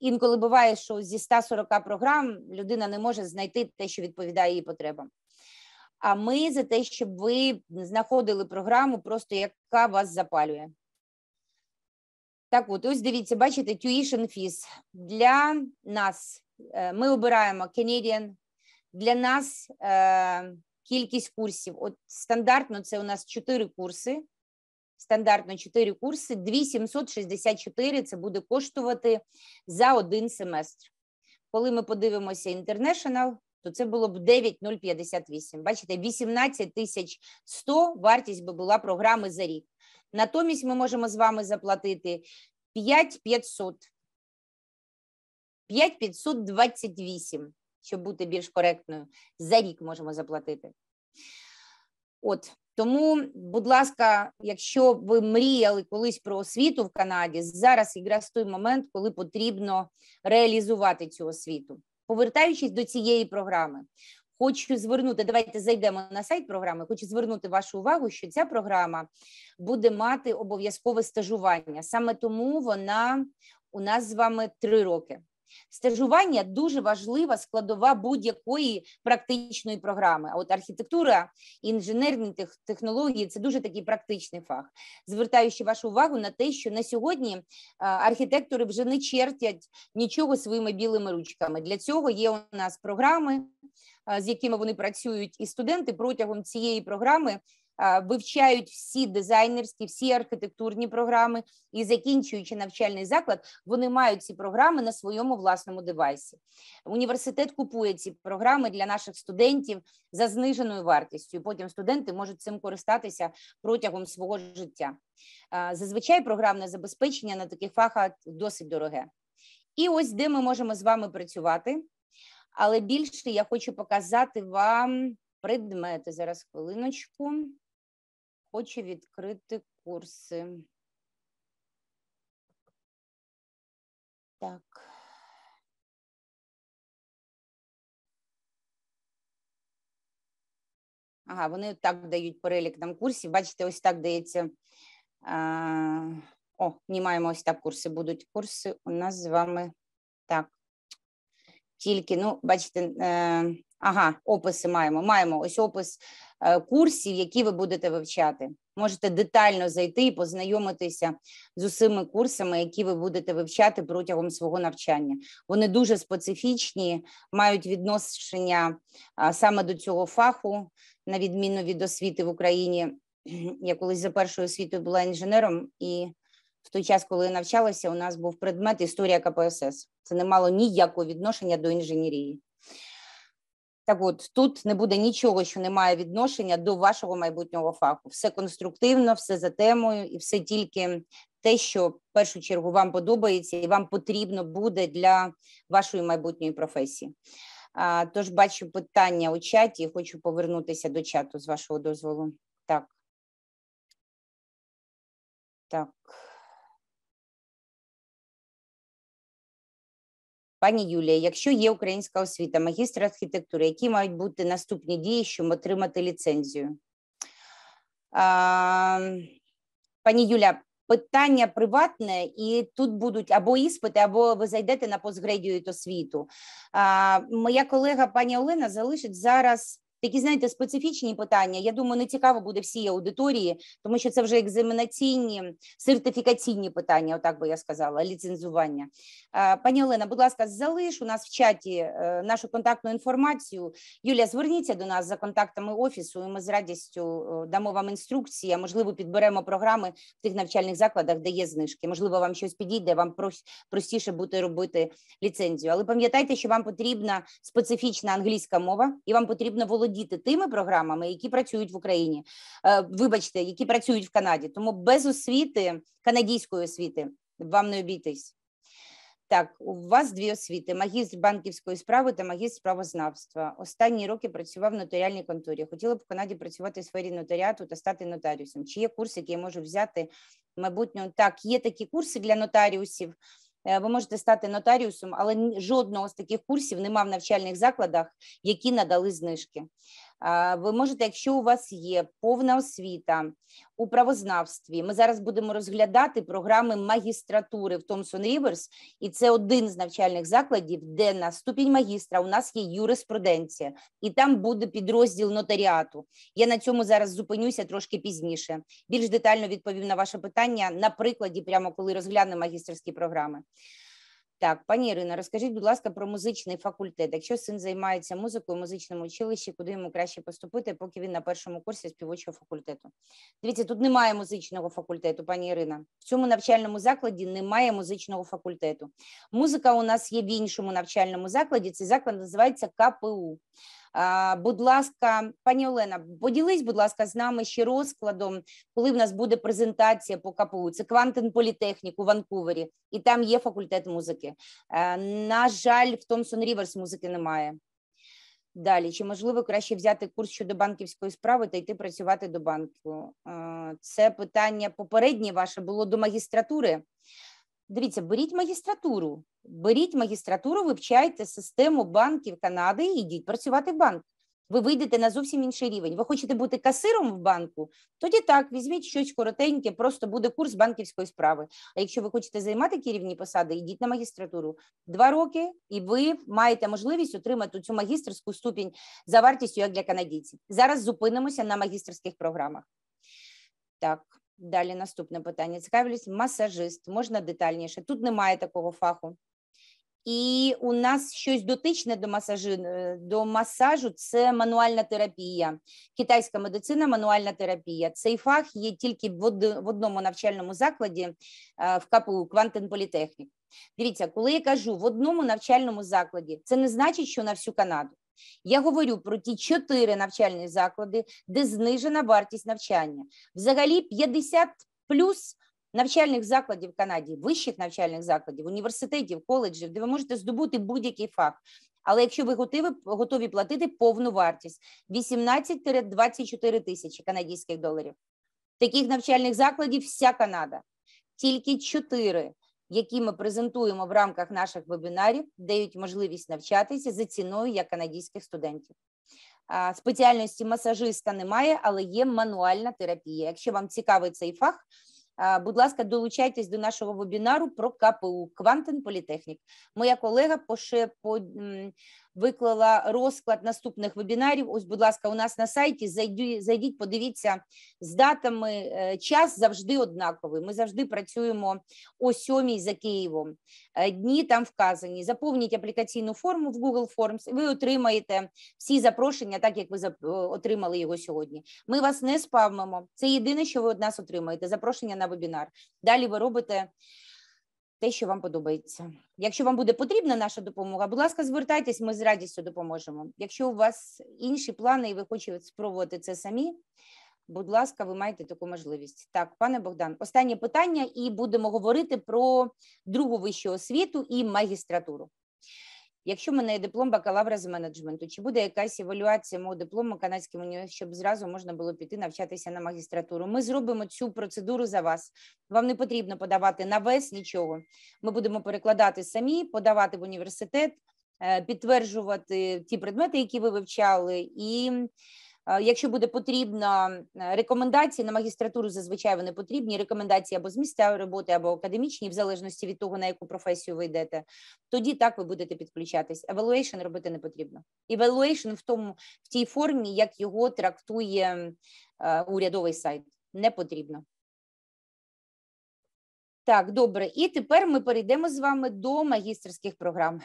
Інколи буває, що зі 140 програм людина не може знайти те, що відповідає її потребам. А ми за те, щоб ви знаходили програму, просто яка вас запалює. Так, от ось дивіться, бачите, tuition fees. Для нас е, ми обираємо Canadian, для нас е, кількість курсів. От стандартно це у нас 4 курси. Стандартно 4 курси, 2764 це буде коштувати за один семестр. Коли ми подивимося International, то це було б 9,058. Бачите, 18 100 вартість би була програми за рік. Натомість ми можемо з вами заплатити 5500. 5528, щоб бути більш коректною, за рік можемо заплатити. От тому, будь ласка, якщо ви мріяли колись про освіту в Канаді, зараз якраз той момент, коли потрібно реалізувати цю освіту. Повертаючись до цієї програми, Хочу звернути, давайте зайдемо на сайт програми. Хочу звернути вашу увагу, що ця програма буде мати обов'язкове стажування. Саме тому вона у нас з вами три роки. Стажування дуже важлива складова будь-якої практичної програми. А от архітектура інженерні технології це дуже такий практичний фах, звертаючи вашу увагу на те, що на сьогодні е, архітектори вже не чертять нічого своїми білими ручками. Для цього є у нас програми, е, з якими вони працюють, і студенти протягом цієї програми вивчають всі дизайнерські, всі архітектурні програми і закінчуючи навчальний заклад, вони мають ці програми на своєму власному девайсі. Університет купує ці програми для наших студентів за зниженою вартістю. Потім студенти можуть цим користатися протягом свого життя. Зазвичай програмне забезпечення на таких фахах досить дороге. І ось де ми можемо з вами працювати. Але більше я хочу показати вам предмети. Зараз хвилиночку. Хоче відкрити курси. Так. Ага, вони так дають перелік нам курсів. Бачите, ось так дається. А, О, знімаємо ось так курси. Будуть курси у нас з вами так. Тільки, ну, бачите, е, Ага, описи маємо. Маємо ось опис е, курсів, які ви будете вивчати. Можете детально зайти і познайомитися з усіма курсами, які ви будете вивчати протягом свого навчання. Вони дуже специфічні, мають відношення саме до цього фаху, на відміну від освіти в Україні. Я колись за першою освітою була інженером, і в той час, коли я навчалася, у нас був предмет історія КПСС. Це не мало ніякого відношення до інженерії. Так, от тут не буде нічого, що не має відношення до вашого майбутнього фаху. Все конструктивно, все за темою, і все тільки те, що в першу чергу вам подобається, і вам потрібно буде для вашої майбутньої професії. А, Тож бачу питання у чаті. Хочу повернутися до чату з вашого дозволу. Так. Так. Пані Юлія, якщо є українська освіта, магістр архітектури, які мають бути наступні дії, щоб отримати ліцензію? А, пані Юля, питання приватне, і тут будуть або іспити, або ви зайдете на постгредіють освіту. А, моя колега пані Олена залишить зараз такі, знаєте, специфічні питання. Я думаю, не цікаво буде всій аудиторії, тому що це вже екзаменаційні сертифікаційні питання, отак би я сказала, ліцензування. Пані Олена, будь ласка, залиш у нас в чаті е, нашу контактну інформацію. Юлія, зверніться до нас за контактами офісу, і ми з радістю е, дамо вам інструкції. а Можливо, підберемо програми в тих навчальних закладах, де є знижки. Можливо, вам щось підійде, вам простіше буде робити ліцензію. Але пам'ятайте, що вам потрібна специфічна англійська мова, і вам потрібно володіти володіти тими програмами, які працюють в Україні. Е, вибачте, які працюють в Канаді. Тому без освіти, канадійської освіти, вам не обійтись. Так, у вас дві освіти: магістр банківської справи та магістр правознавства. Останні роки працював в нотаріальній конторі. Хотіла б в Канаді працювати в сфері нотаріату та стати нотаріусом. Чи є курси, які я можу взяти? Майбутньо так, є такі курси для нотаріусів. Е, ви можете стати нотаріусом, але жодного з таких курсів немає в навчальних закладах, які надали знижки. Ви можете, якщо у вас є повна освіта у правознавстві, ми зараз будемо розглядати програми магістратури в Томсон Ріверс, і це один з навчальних закладів, де на ступінь магістра у нас є юриспруденція, і там буде підрозділ нотаріату. Я на цьому зараз зупинюся трошки пізніше. Більш детально відповім на ваше питання на прикладі, прямо коли розглянемо магістерські програми. Так, пані Ірино, розкажіть, будь ласка, про музичний факультет. Якщо син займається музикою, в музичному училищі, куди йому краще поступити, поки він на першому курсі співочого факультету. Дивіться, тут немає музичного факультету, пані Ірина. В цьому навчальному закладі немає музичного факультету. Музика у нас є в іншому навчальному закладі. Цей заклад називається КПУ. Будь ласка, пані Олена, поділись, будь ласка, з нами ще розкладом, коли в нас буде презентація по КПУ. Це Квантен Політехнік у Ванкувері, і там є факультет музики. Е, на жаль, в Томсон Ріверс музики немає. Далі, чи можливо краще взяти курс щодо банківської справи та йти працювати до банку? Е, це питання попереднє ваше було до магістратури. Дивіться, беріть магістратуру. Беріть магістратуру, вивчайте систему банків Канади і йдіть працювати в банк. Ви вийдете на зовсім інший рівень. Ви хочете бути касиром в банку? Тоді так, візьміть щось коротеньке, просто буде курс банківської справи. А якщо ви хочете займати керівні посади, йдіть на магістратуру два роки, і ви маєте можливість отримати цю магістерську ступінь за вартістю як для канадійців. Зараз зупинимося на магістерських програмах. Так. Далі наступне питання. Цікавлюсь, масажист, можна детальніше. Тут немає такого фаху. І у нас щось дотичне до масажу, е, до масажу це мануальна терапія, китайська медицина, мануальна терапія. Цей фах є тільки в одному навчальному закладі е, в КПУ Квантин Політехнік. Дивіться, коли я кажу в одному навчальному закладі, це не значить, що на всю Канаду. Я говорю про ті чотири навчальні заклади, де знижена вартість навчання. Взагалі 50 плюс. Навчальних закладів в Канаді, вищих навчальних закладів, університетів, коледжів, де ви можете здобути будь-який факт. Але якщо ви готові готові платити повну вартість 18-24 тисячі канадських доларів, таких навчальних закладів вся Канада, тільки чотири які ми презентуємо в рамках наших вебінарів, дають можливість навчатися за ціною як канадійських студентів. Спеціальності масажиста немає, але є мануальна терапія. Якщо вам цікавий цей фах, будь ласка, долучайтесь до нашого вебінару про КПУ Квантен Політехнік. Моя колега поше по виклала розклад наступних вебінарів. Ось, будь ласка, у нас на сайті зайдіть, подивіться з датами. Е, час завжди однаковий. Ми завжди працюємо о сьомій за Києвом. Е, дні там вказані. Заповніть аплікаційну форму в Google Forms, і ви отримаєте всі запрошення, так як ви отримали його сьогодні. Ми вас не спавмимо. Це єдине, що ви від нас отримаєте запрошення на вебінар. Далі ви робите те, що вам подобається. Якщо вам буде потрібна наша допомога, будь ласка, звертайтесь, ми з радістю допоможемо. Якщо у вас інші плани і ви хочете спробувати це самі, будь ласка, ви маєте таку можливість. Так, пане Богдан, останнє питання, і будемо говорити про другу вищу освіту і магістратуру. Якщо в мене є диплом бакалавра з менеджменту, чи буде якась евалюація мого диплому канадським університетом, щоб зразу можна було піти навчатися на магістратуру? Ми зробимо цю процедуру за вас. Вам не потрібно подавати на вес нічого. Ми будемо перекладати самі, подавати в університет, е, підтверджувати ті предмети, які ви вивчали, і Е, якщо буде потрібно е, рекомендації на магістратуру, зазвичай вони потрібні. Рекомендації або з місця роботи, або академічні, в залежності від того на яку професію ви йдете. Тоді так ви будете підключатись. Evaluation робити не потрібно. Evaluation в тому в тій формі, як його трактує е, урядовий сайт, не потрібно. Так, добре, і тепер ми перейдемо з вами до магістрських програм.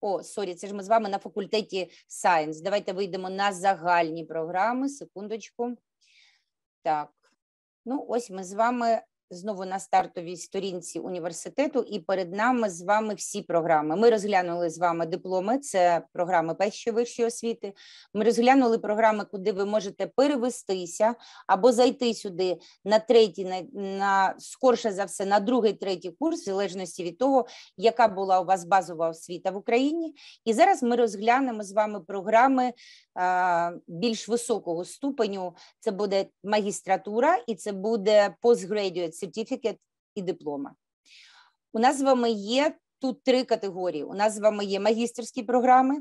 О, сорі, це ж ми з вами на факультеті Сайенс. Давайте вийдемо на загальні програми. Секундочку. Так, ну ось ми з вами знову на стартовій сторінці університету, і перед нами з вами всі програми. Ми розглянули з вами дипломи, це програми першої вищої освіти. Ми розглянули програми, куди ви можете перевестися або зайти сюди на третій, на, на скорше за все, на другий третій курс, в залежності від того, яка була у вас базова освіта в Україні. І зараз ми розглянемо з вами програми а, більш високого ступеню. Це буде магістратура, і це буде postgraduate сертифікат і диплома. У нас з вами є тут три категорії. У нас з вами є магістерські програми,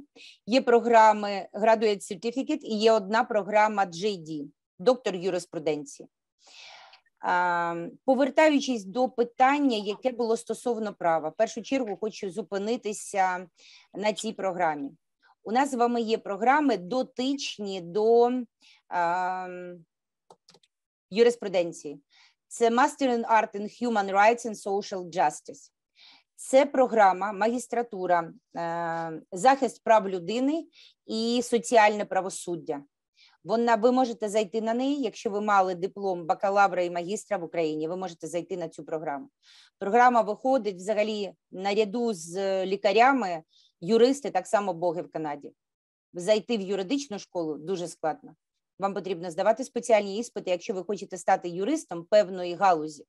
є програми Graduate Certificate і є одна програма JD, доктор юриспруденції. Повертаючись до питання, яке було стосовно права, в першу чергу хочу зупинитися на цій програмі. У нас з вами є програми дотичні до ем, юриспруденції це Master in Art in Human Rights and Social Justice. Це програма, магістратура, е, захист прав людини і соціальне правосуддя. Вона ви можете зайти на неї, якщо ви мали диплом бакалавра і магістра в Україні. Ви можете зайти на цю програму. Програма виходить взагалі наряду з е, лікарями, юристи так само боги в Канаді. Зайти в юридичну школу дуже складно. Вам потрібно здавати спеціальні іспити, якщо ви хочете стати юристом певної галузі.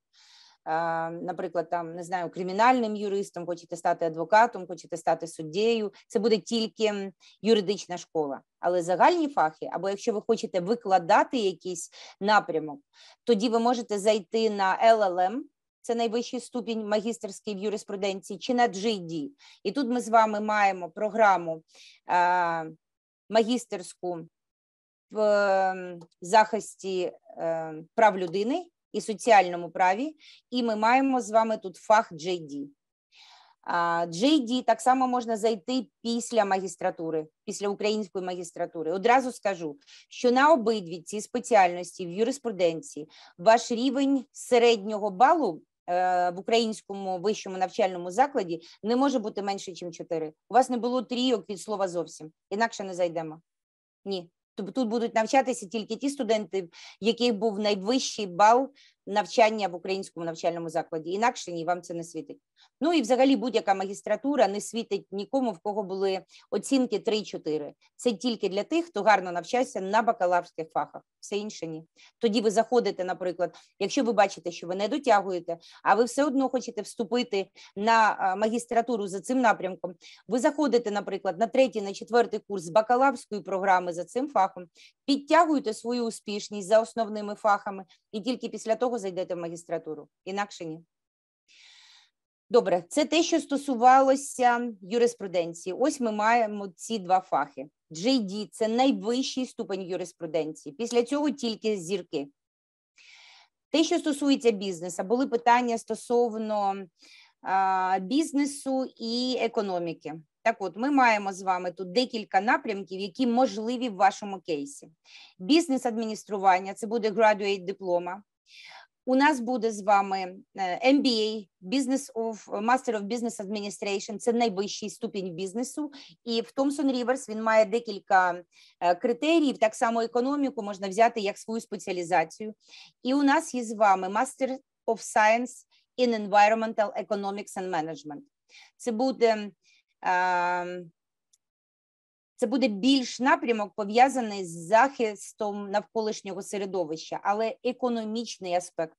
Наприклад, там не знаю, кримінальним юристом, хочете стати адвокатом, хочете стати суддєю. Це буде тільки юридична школа, але загальні фахи, або якщо ви хочете викладати якийсь напрямок, тоді ви можете зайти на LLM, це найвищий ступінь магістерський в юриспруденції, чи на GD. І тут ми з вами маємо програму магістерську в захисті е, прав людини і соціальному праві, і ми маємо з вами тут фах JD. JD так само можна зайти після магістратури, після української магістратури. Одразу скажу, що на обидві ці спеціальності в юриспруденції ваш рівень середнього балу. Е, в українському вищому навчальному закладі не може бути менше, ніж 4. У вас не було трійок від слова зовсім. Інакше не зайдемо. Ні. Тобто тут будуть навчатися тільки ті студенти, в яких був найвищий бал навчання в українському навчальному закладі. Інакше ні, вам це не світить. Ну і взагалі будь-яка магістратура не світить нікому, в кого були оцінки 3-4. Це тільки для тих, хто гарно навчався на бакалаврських фахах, все інше ні. Тоді ви заходите, наприклад, якщо ви бачите, що ви не дотягуєте, а ви все одно хочете вступити на магістратуру за цим напрямком. Ви заходите, наприклад, на третій, на четвертий курс бакалаврської програми за цим фахом, підтягуєте свою успішність за основними фахами і тільки після того зайдете в магістратуру, інакше ні. Добре, це те, що стосувалося юриспруденції. Ось ми маємо ці два фахи. JD – це найвищий ступень юриспруденції. Після цього тільки зірки. Те, що стосується бізнесу, були питання стосовно а, бізнесу і економіки. Так, от ми маємо з вами тут декілька напрямків, які можливі в вашому кейсі. Бізнес адміністрування це буде graduate диплома. У нас буде з вами е, MBA, Business of Master of Business Administration, це найвищий ступінь бізнесу. І в Томсон Ріверс він має декілька е, критеріїв. Так само економіку можна взяти як свою спеціалізацію. І у нас є з вами Master of Science in Environmental Economics and Management. Це буде е, це буде більш напрямок пов'язаний з захистом навколишнього середовища, але економічний аспект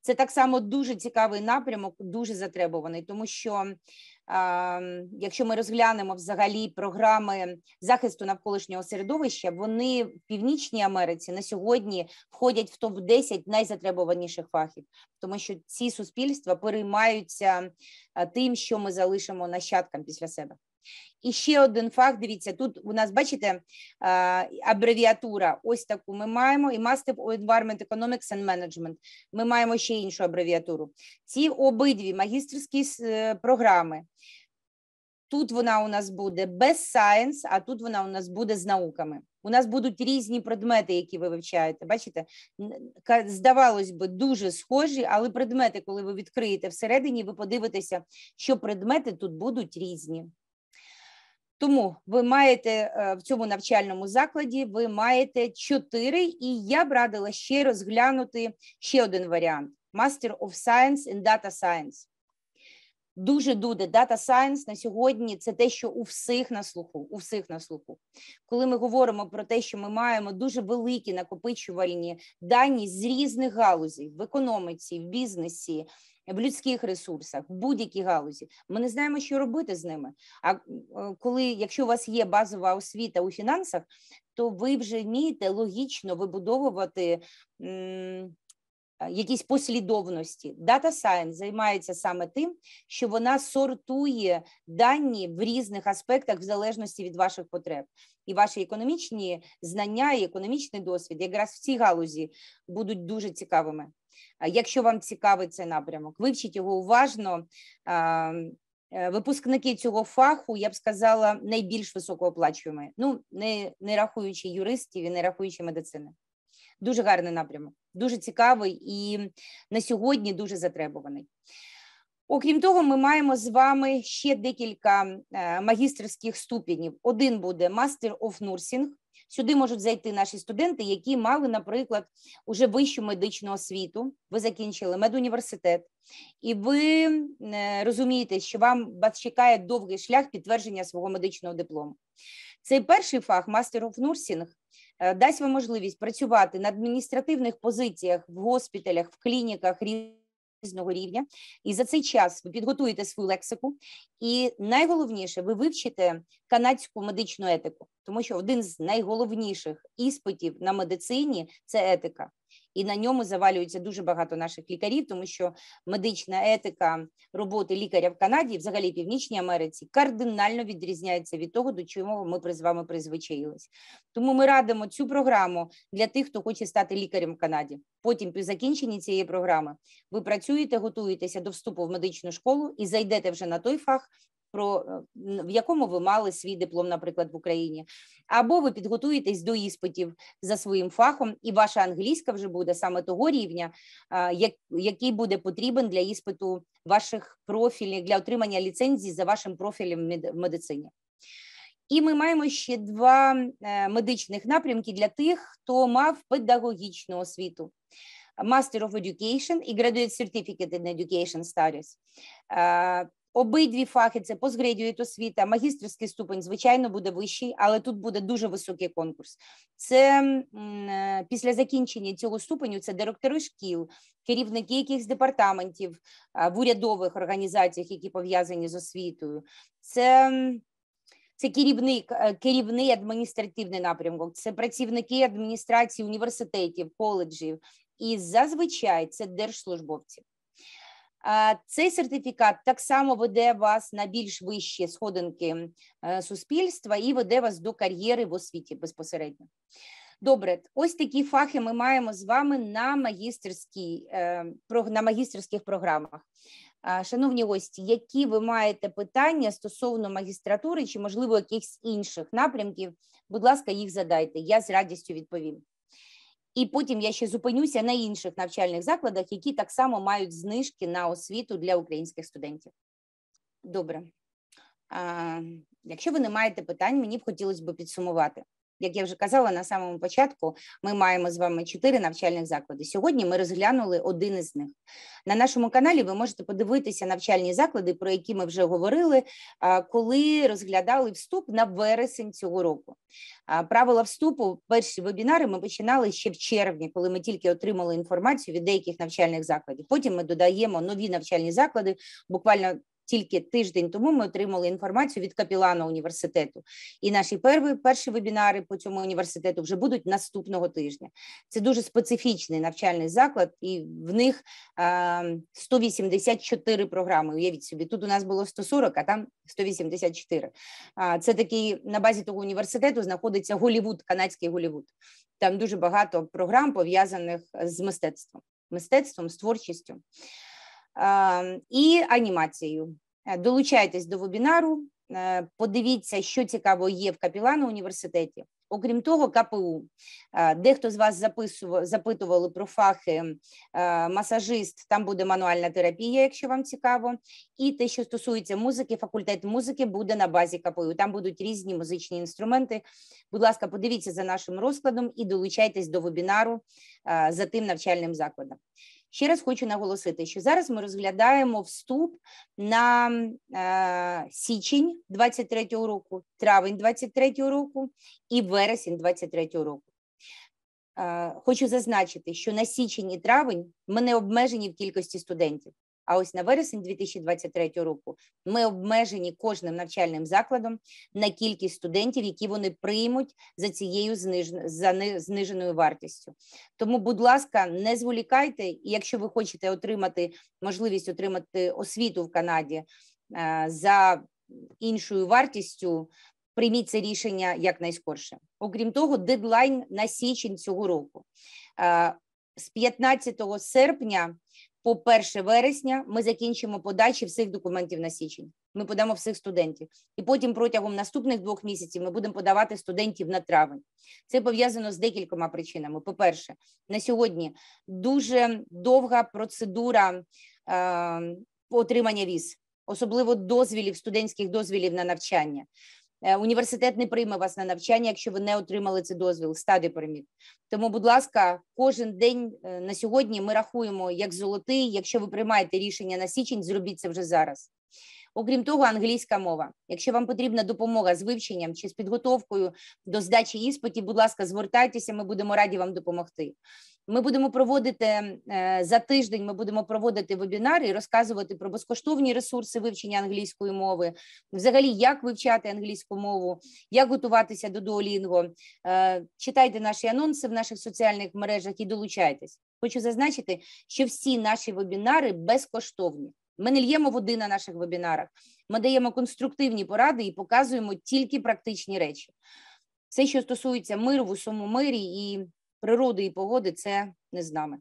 це так само дуже цікавий напрямок, дуже затребуваний, тому що е, якщо ми розглянемо взагалі програми захисту навколишнього середовища, вони в північній Америці на сьогодні входять в топ 10 найзатребуваніших фахів, тому що ці суспільства переймаються е, тим, що ми залишимо нащадкам після себе. І ще один факт, дивіться, тут у нас, бачите, абревіатура. Ось таку ми маємо і Master of Environment Economics and Management. Ми маємо ще іншу абревіатуру. Ці обидві магістрські е, програми. Тут вона у нас буде без science, а тут вона у нас буде з науками. У нас будуть різні предмети, які ви вивчаєте. Бачите, здавалось би, дуже схожі, але предмети, коли ви відкриєте всередині, ви подивитеся, що предмети тут будуть різні. Тому ви маєте е, в цьому навчальному закладі, ви маєте чотири, і я б радила ще розглянути ще один варіант: Master of Science in Data Science. Дуже дуде Data Science на сьогодні це те, що у всіх на слуху. У всіх на слуху, коли ми говоримо про те, що ми маємо дуже великі накопичувальні дані з різних галузей в економіці, в бізнесі, в людських ресурсах, в будь-якій галузі. Ми не знаємо, що робити з ними. А е, коли, якщо у вас є базова освіта у фінансах, то ви вже вмієте логічно вибудовувати. М- Якісь послідовності Data Science займається саме тим, що вона сортує дані в різних аспектах в залежності від ваших потреб, і ваші економічні знання і економічний досвід якраз в цій галузі будуть дуже цікавими. Якщо вам цікавий цей напрямок, вивчіть його уважно. Е, випускники цього фаху, я б сказала, найбільш високооплачуємо. Ну не не рахуючи юристів і не рахуючи медицини. Дуже гарний напрямок, дуже цікавий і на сьогодні дуже затребуваний. Окрім того, ми маємо з вами ще декілька е, магістрських ступенів. Один буде Master of Nursing, Сюди можуть зайти наші студенти, які мали, наприклад, уже вищу медичну освіту. Ви закінчили медуніверситет, і ви е, розумієте, що вам вас чекає довгий шлях підтвердження свого медичного диплому. Цей перший фах Master of Nursing, е, дасть вам можливість працювати на адміністративних позиціях в госпіталях, в клініках різних різного рівня, і за цей час ви підготуєте свою лексику. І найголовніше, ви вивчите канадську медичну етику, тому що один з найголовніших іспитів на медицині це етика і на ньому завалюється дуже багато наших лікарів, тому що медична етика роботи лікаря в Канаді, взагалі Північній Америці, кардинально відрізняється від того, до чого ми з вами призвичаїлись. Тому ми радимо цю програму для тих, хто хоче стати лікарем в Канаді. Потім, після закінченні цієї програми, ви працюєте, готуєтеся до вступу в медичну школу і зайдете вже на той фах, про е, в якому ви мали свій диплом, наприклад, в Україні, або ви підготуєтесь до іспитів за своїм фахом, і ваша англійська вже буде саме того рівня, який буде потрібен для іспиту ваших профілів для отримання ліцензії за вашим профілем в медицині. І ми маємо ще два е, медичних напрямки для тих, хто мав педагогічну освіту. Master of Education і Graduate Certificate in Education Studies. Е, Обидві фахи це постгредіють освіта, магістрський ступень, звичайно, буде вищий, але тут буде дуже високий конкурс. Це е, після закінчення цього ступеню це директори шкіл, керівники якихось департаментів в урядових організаціях, які пов'язані з освітою. Це це керівник, е, керівний адміністративний напрямок, це працівники адміністрації університетів, коледжів, і зазвичай це держслужбовці. Цей сертифікат так само веде вас на більш вищі сходинки е, суспільства і веде вас до кар'єри в освіті безпосередньо. Добре, ось такі фахи ми маємо з вами на е, на магістерських програмах. Шановні гості, які ви маєте питання стосовно магістратури чи, можливо, якихось інших напрямків, будь ласка, їх задайте. Я з радістю відповім. І потім я ще зупинюся на інших навчальних закладах, які так само мають знижки на освіту для українських студентів. Добре. Якщо ви не маєте питань, мені б хотілося б підсумувати. Як я вже казала на самому початку, ми маємо з вами чотири навчальних заклади. Сьогодні ми розглянули один із них. На нашому каналі ви можете подивитися навчальні заклади, про які ми вже говорили, коли розглядали вступ на вересень цього року. Правила вступу, перші вебінари ми починали ще в червні, коли ми тільки отримали інформацію від деяких навчальних закладів. Потім ми додаємо нові навчальні заклади. Буквально тільки тиждень тому ми отримали інформацію від капілана університету. І наші перші, перші вебінари по цьому університету вже будуть наступного тижня. Це дуже специфічний навчальний заклад, і в них 184 е, програми. Уявіть собі, тут у нас було 140, а там 184. Це такий на базі того університету знаходиться Голівуд, канадський Голівуд. Там дуже багато програм пов'язаних з мистецтвом, мистецтвом з творчістю. Ем, і анімацією. Е, долучайтесь до вебінару, е, подивіться, що цікаво є в Капілана університеті. Окрім того, КПУ е, дехто з вас записував, запитували про фахи ем, масажист. Там буде мануальна терапія, якщо вам цікаво. І те, що стосується музики, факультет музики буде на базі КПУ. Там будуть різні музичні інструменти. Будь ласка, подивіться за нашим розкладом і долучайтесь до вебінару за тим навчальним закладом. Ще раз хочу наголосити, що зараз ми розглядаємо вступ на е, січень 23-го року, травень 23-го року і вересень 23-го року. Е, хочу зазначити, що на січень і травень ми не обмежені в кількості студентів. А ось на вересень 2023 року ми обмежені кожним навчальним закладом на кількість студентів, які вони приймуть за цією зниж... за зниженою вартістю. Тому, будь ласка, не зволікайте, і якщо ви хочете отримати можливість отримати освіту в Канаді е, за іншою вартістю. Прийміть це рішення якнайскорше. Окрім того, дедлайн на січень цього року е, з 15 серпня по 1 вересня ми закінчимо подачі всіх документів на січень. Ми подамо всіх студентів, і потім протягом наступних двох місяців ми будемо подавати студентів на травень. Це пов'язано з декількома причинами. По перше, на сьогодні дуже довга процедура е, отримання віз, особливо дозвілів студентських дозвілів на навчання. Е, університет не прийме вас на навчання, якщо ви не отримали цей дозвіл, стади переміг. Тому, будь ласка, кожен день е, на сьогодні ми рахуємо як золотий. Якщо ви приймаєте рішення на січень, зробіть це вже зараз. Окрім того, англійська мова. Якщо вам потрібна допомога з вивченням чи з підготовкою до здачі іспитів, будь ласка, звертайтеся, ми будемо раді вам допомогти. Ми будемо проводити е, за тиждень. Ми будемо проводити вебінари і розказувати про безкоштовні ресурси вивчення англійської мови, взагалі, як вивчати англійську мову, як готуватися до Duolingo. Е, читайте наші анонси в наших соціальних мережах і долучайтесь. Хочу зазначити, що всі наші вебінари безкоштовні. Ми не л'ємо води на наших вебінарах. Ми даємо конструктивні поради і показуємо тільки практичні речі. Все, що стосується миру в усьому мирі і природи і погоди, це не з нами.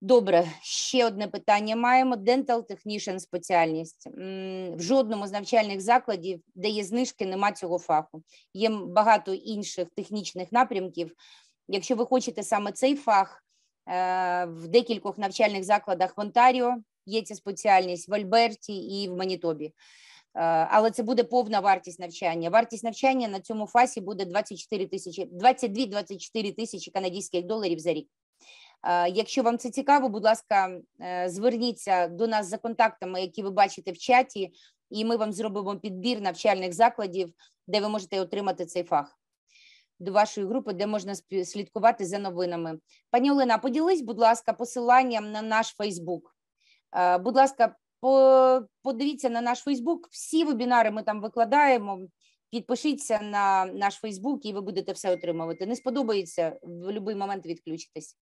Добре, ще одне питання маємо: Dental Technician спеціальність. В жодному з навчальних закладів, де є знижки, нема цього фаху. Є багато інших технічних напрямків. Якщо ви хочете саме цей фах е, в декількох навчальних закладах в Онтаріо є ця спеціальність в Альберті і в Манітобі. Е, але це буде повна вартість навчання. Вартість навчання на цьому фасі буде 24 тисячі 22-24 тисячі канадських доларів за рік. Е, якщо вам це цікаво, будь ласка, е, зверніться до нас за контактами, які ви бачите в чаті, і ми вам зробимо підбір навчальних закладів, де ви можете отримати цей фах до вашої групи, де можна слідкувати за новинами. Пані Олена, поділись, будь ласка, посиланням на наш Фейсбук. Э, будь ласка, подивіться на наш Фейсбук. Всі вебінари ми там викладаємо. Підпишіться на наш Фейсбук, і ви будете все отримувати. Не сподобається в будь-який момент відключитесь.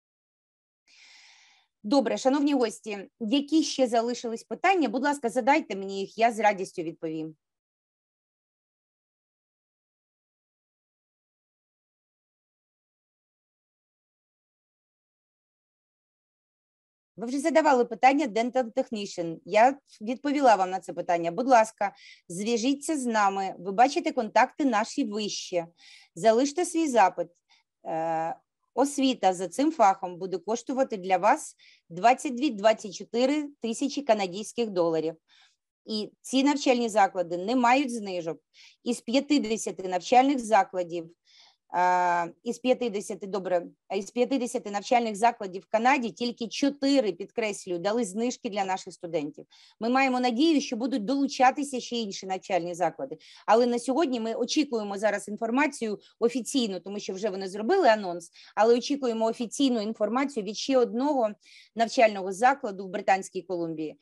Добре, шановні гості, які ще залишились питання? Будь ласка, задайте мені їх, я з радістю відповім. Ви вже задавали питання Dental Technician. Я відповіла вам на це питання. Будь ласка, зв'яжіться з нами. Ви бачите контакти наші вищі. Залиште свій запит. Е, освіта за цим фахом буде коштувати для вас 22-24 тисячі канадійських доларів. І ці навчальні заклади не мають знижок. Із 50 навчальних закладів із э, 50 добре, із 50 навчальних закладів в Канаді тільки 4, підкреслюю, дали знижки для наших студентів. Ми маємо надію, що будуть долучатися ще інші навчальні заклади. Але на сьогодні ми очікуємо зараз інформацію офіційну, тому що вже вони зробили анонс. Але очікуємо офіційну інформацію від ще одного навчального закладу в Британській Колумбії.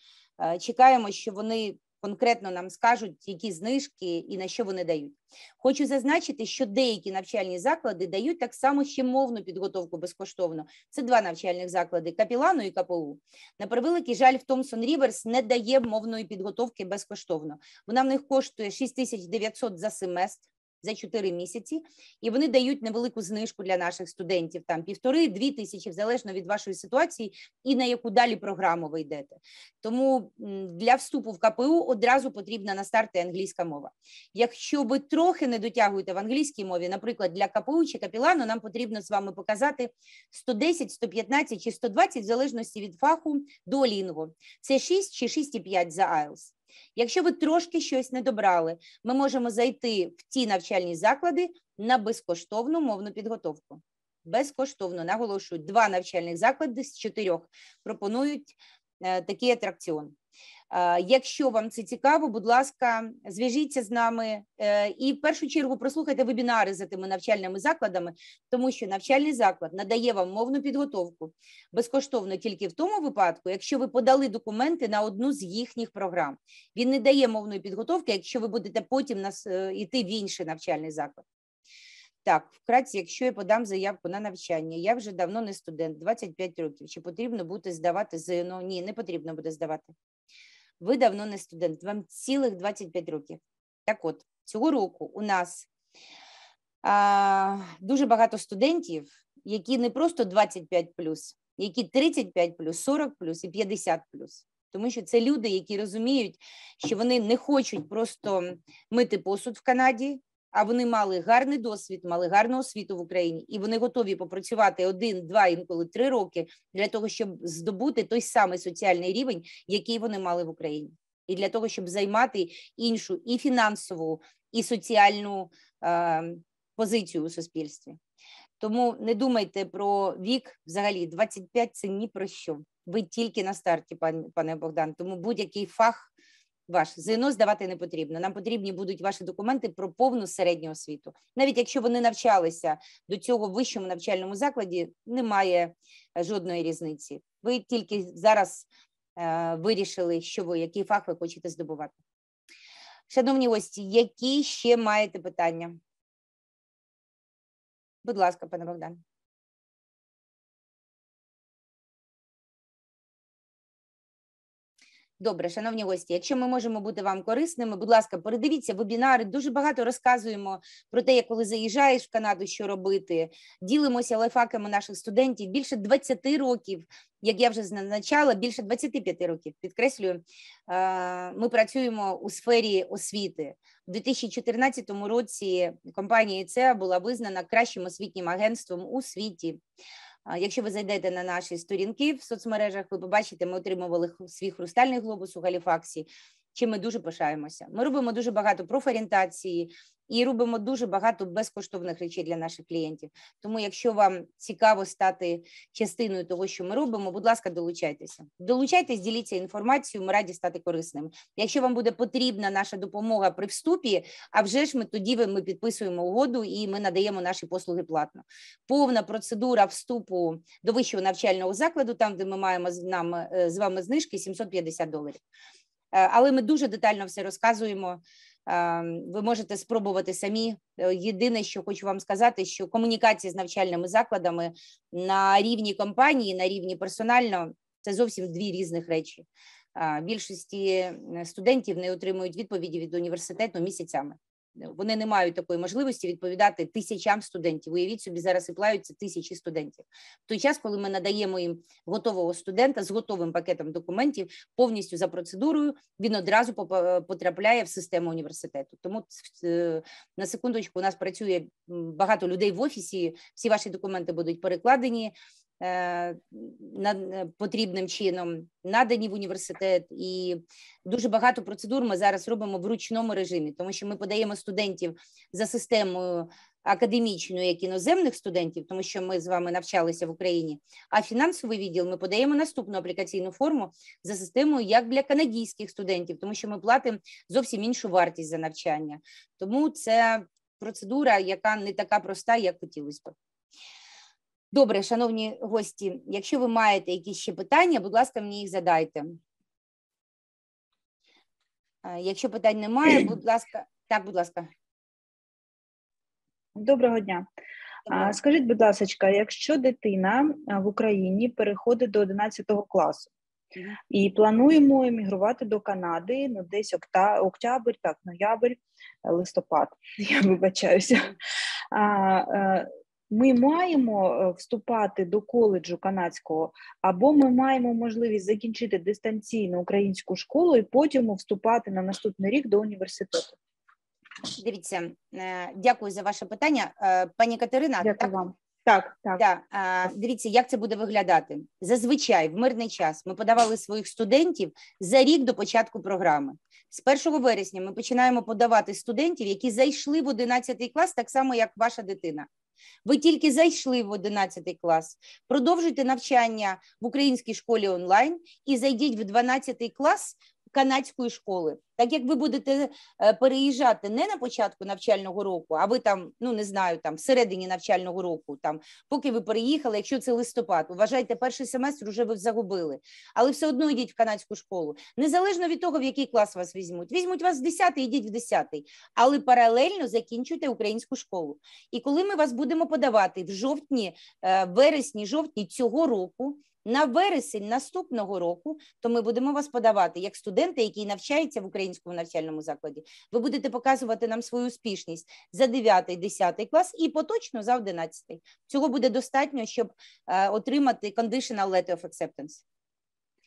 Е, чекаємо, що вони конкретно нам скажуть, які знижки і на що вони дають. Хочу зазначити, що деякі навчальні заклади дають так само ще мовну підготовку безкоштовно. Це два навчальних заклади Капілану і Капелу. На превеликий жаль, в Томсон Ріверс не дає мовної підготовки безкоштовно. Вона в них коштує 6900 за семестр за 4 місяці, і вони дають невелику знижку для наших студентів, там півтори-дві тисячі, залежно від вашої ситуації, і на яку далі програму ви йдете. Тому для вступу в КПУ одразу потрібна на старті англійська мова. Якщо ви трохи не дотягуєте в англійській мові, наприклад, для КПУ чи капілану, нам потрібно з вами показати 110, 115 чи 120, в залежності від фаху до лінго. Це 6 чи 6,5 за IELTS. Якщо ви трошки щось не добрали, ми можемо зайти в ті навчальні заклади на безкоштовну мовну підготовку. Безкоштовно наголошую, два навчальних заклади з чотирьох пропонують е, такий атракціон. Е, якщо вам це цікаво, будь ласка, зв'яжіться з нами е, і в першу чергу прослухайте вебінари за тими навчальними закладами, тому що навчальний заклад надає вам мовну підготовку безкоштовно тільки в тому випадку, якщо ви подали документи на одну з їхніх програм. Він не дає мовної підготовки, якщо ви будете потім нас іти е, в інший навчальний заклад. Так, вкратце, якщо я подам заявку на навчання, я вже давно не студент, 25 років. Чи потрібно буде здавати ЗНО? Ні, не потрібно буде здавати ви давно не студент, вам цілих 25 років. Так от, цього року у нас а, дуже багато студентів, які не просто 25 які 35 40 і 50 тому що це люди, які розуміють, що вони не хочуть просто мити посуд в Канаді, а вони мали гарний досвід, мали гарну освіту в Україні, і вони готові попрацювати один, два, інколи три роки для того, щоб здобути той самий соціальний рівень, який вони мали в Україні, і для того, щоб займати іншу і фінансову, і соціальну е, позицію у суспільстві. Тому не думайте про вік взагалі 25 – це ні про що. Ви тільки на старті, пане пане Богдан. Тому будь-який фах ваш ЗНО здавати не потрібно. Нам потрібні будуть ваші документи про повну середню освіту. Навіть якщо вони навчалися до цього в вищому навчальному закладі, немає е, жодної різниці. Ви тільки зараз е, вирішили, що ви який фах ви хочете здобувати. Шановні гості, які ще маєте питання? Будь ласка, пане Богдане, Добре, шановні гості, якщо ми можемо бути вам корисними, будь ласка, передивіться вебінари. Дуже багато розказуємо про те, як коли заїжджаєш в Канаду, що робити. Ділимося лайфхаками наших студентів. Більше 20 років, як я вже зазначала, більше 25 років. Підкреслюю, ми працюємо у сфері освіти У 2014 році. Компанія ІЦЕА була визнана кращим освітнім агентством у світі. Якщо ви зайдете на наші сторінки в соцмережах, ви побачите, ми отримували свій хрустальний глобус у Галіфаксі чим ми дуже пишаємося. Ми робимо дуже багато профорієнтації і робимо дуже багато безкоштовних речей для наших клієнтів. Тому, якщо вам цікаво стати частиною того, що ми робимо, будь ласка, долучайтеся. Долучайтесь, діліться інформацією. Ми раді стати корисними. Якщо вам буде потрібна наша допомога при вступі, а вже ж ми тоді ми підписуємо угоду і ми надаємо наші послуги платно. Повна процедура вступу до вищого навчального закладу, там де ми маємо з нами е, з вами знижки 750 доларів. Е, але ми дуже детально все розказуємо. Ем, ви можете спробувати самі. Е, єдине, що хочу вам сказати, що комунікація з навчальними закладами на рівні компанії, на рівні персонально це зовсім дві різних речі. Е, більшості студентів не отримують відповіді від університету місяцями вони не мають такої можливості відповідати тисячам студентів. Уявіть собі, зараз і плаються тисячі студентів. В той час, коли ми надаємо їм готового студента з готовим пакетом документів, повністю за процедурою, він одразу потрапляє в систему університету. Тому е, на секундочку у нас працює багато людей в офісі. Всі ваші документи будуть перекладені. Е, е, потрібним чином, надані в університет, і дуже багато процедур ми зараз робимо в ручному режимі, тому що ми подаємо студентів за системою академічною, як іноземних студентів, тому що ми з вами навчалися в Україні. А фінансовий відділ ми подаємо наступну аплікаційну форму за системою, як для канадійських студентів, тому що ми платимо зовсім іншу вартість за навчання. Тому це процедура, яка не така проста, як хотілося б. Добре, шановні гості, якщо ви маєте якісь ще питання, будь ласка, мені їх задайте. Е, якщо питань немає, будь ласка, так, будь ласка. Доброго дня. Доброго. Скажіть, будь ласка, якщо дитина в Україні переходить до 11 класу і плануємо емігрувати до Канади ну, десь окта, октябрь, так, ноябрь, листопад, я вибачаюся. А, е, ми маємо е, вступати до коледжу канадського, або ми маємо можливість закінчити дистанційно українську школу і потім вступати на наступний рік до університету. Дивіться, е, дякую за ваше питання, е, пані Катерина. Дякую так? вам. Так, так. Да. А, Дивіться, як це буде виглядати. Зазвичай в мирний час ми подавали своїх студентів за рік до початку програми. З 1 вересня ми починаємо подавати студентів, які зайшли в 11 клас, так само як ваша дитина. Ви тільки зайшли в 11 клас, продовжуйте навчання в українській школі онлайн і зайдіть в 12 клас канадської школи. Так як ви будете е, переїжджати не на початку навчального року, а ви там, ну не знаю, там всередині навчального року, там поки ви переїхали, якщо це листопад, вважайте, перший семестр вже ви загубили, але все одно йдіть в канадську школу. Незалежно від того, в який клас вас візьмуть. Візьмуть вас в 10 йдіть в 10 але паралельно закінчуйте українську школу. І коли ми вас будемо подавати в жовтні, е, вересні, жовтні цього року на вересень наступного року, то ми будемо вас подавати як студенти, які навчаються в українському навчальному закладі. Ви будете показувати нам свою успішність за 9-10 клас і поточно за 11. Цього буде достатньо, щоб е, отримати conditional letter of acceptance.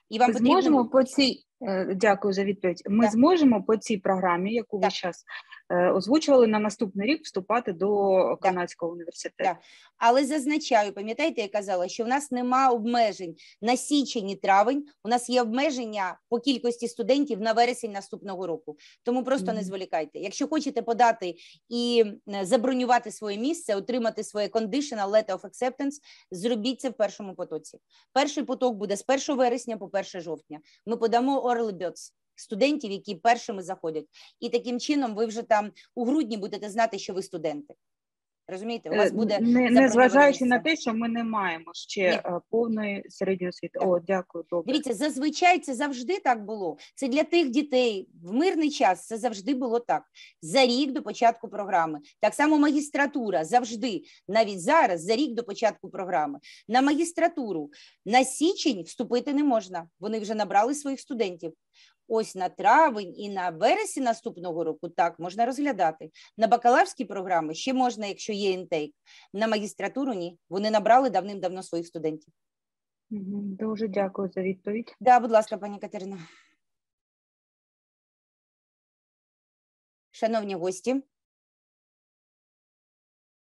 І вам Ми потрібно... зможемо по цій, е, дякую за відповідь. Ми да. зможемо по цій програмі, яку да. ви зараз Е, озвучували на наступний рік вступати до канадського університету. Так. Але зазначаю, пам'ятаєте, я казала, що в нас нема обмежень на січень і травень. У нас є обмеження по кількості студентів на вересень наступного року. Тому просто mm-hmm. не зволікайте. Якщо хочете подати і е, забронювати своє місце, отримати своє conditional letter of acceptance, зробіть це в першому потоці. Перший поток буде з 1 вересня по 1 жовтня. Ми подамо early birds студентів, які першими заходять. І таким чином ви вже там у грудні будете знати, що ви студенти. Розумієте, у е, вас буде не, не зважаючи на те, що ми не маємо ще Ні. Е, повної середньої освіти. О, дякую. добре. Дивіться, зазвичай це завжди так було. Це для тих дітей в мирний час. Це завжди було так. За рік до початку програми. Так само магістратура завжди, навіть зараз, за рік до початку програми. На магістратуру на січень вступити не можна. Вони вже набрали своїх студентів ось на травень і на вересень наступного року так можна розглядати. На бакалаврські програми ще можна, якщо є інтейк. На магістратуру ні. Вони набрали давним-давно своїх студентів. Дуже дякую за відповідь. Так, да, будь ласка, пані Катерина. Шановні гості.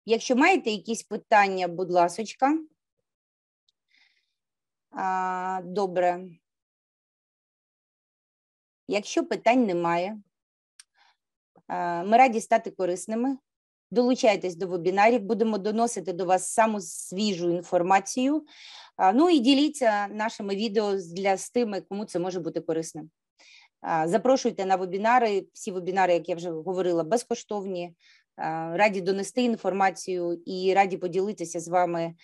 Якщо маєте якісь питання, будь ласочка. Добре. Якщо питань немає, е, ми раді стати корисними. Долучайтесь до вебінарів, будемо доносити до вас саму свіжу інформацію. Е, ну і діліться нашими відео для з тими, кому це може бути корисним. Е, запрошуйте на вебінари. Всі вебінари, як я вже говорила, безкоштовні. Раді донести інформацію і раді поділитися з вами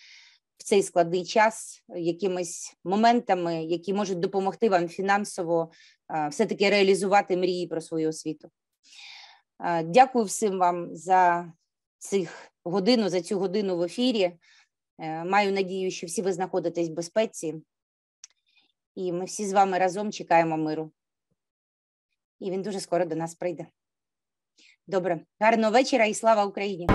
в цей складний час якимись моментами, які можуть допомогти вам фінансово е, все таки реалізувати мрії про свою освіту. Е, дякую всім вам за цих годину, за цю годину в ефірі. Е, маю надію, що всі ви знаходитесь в безпеці, і ми всі з вами разом чекаємо миру. І він дуже скоро до нас прийде. Добре, гарного вечора і слава Україні.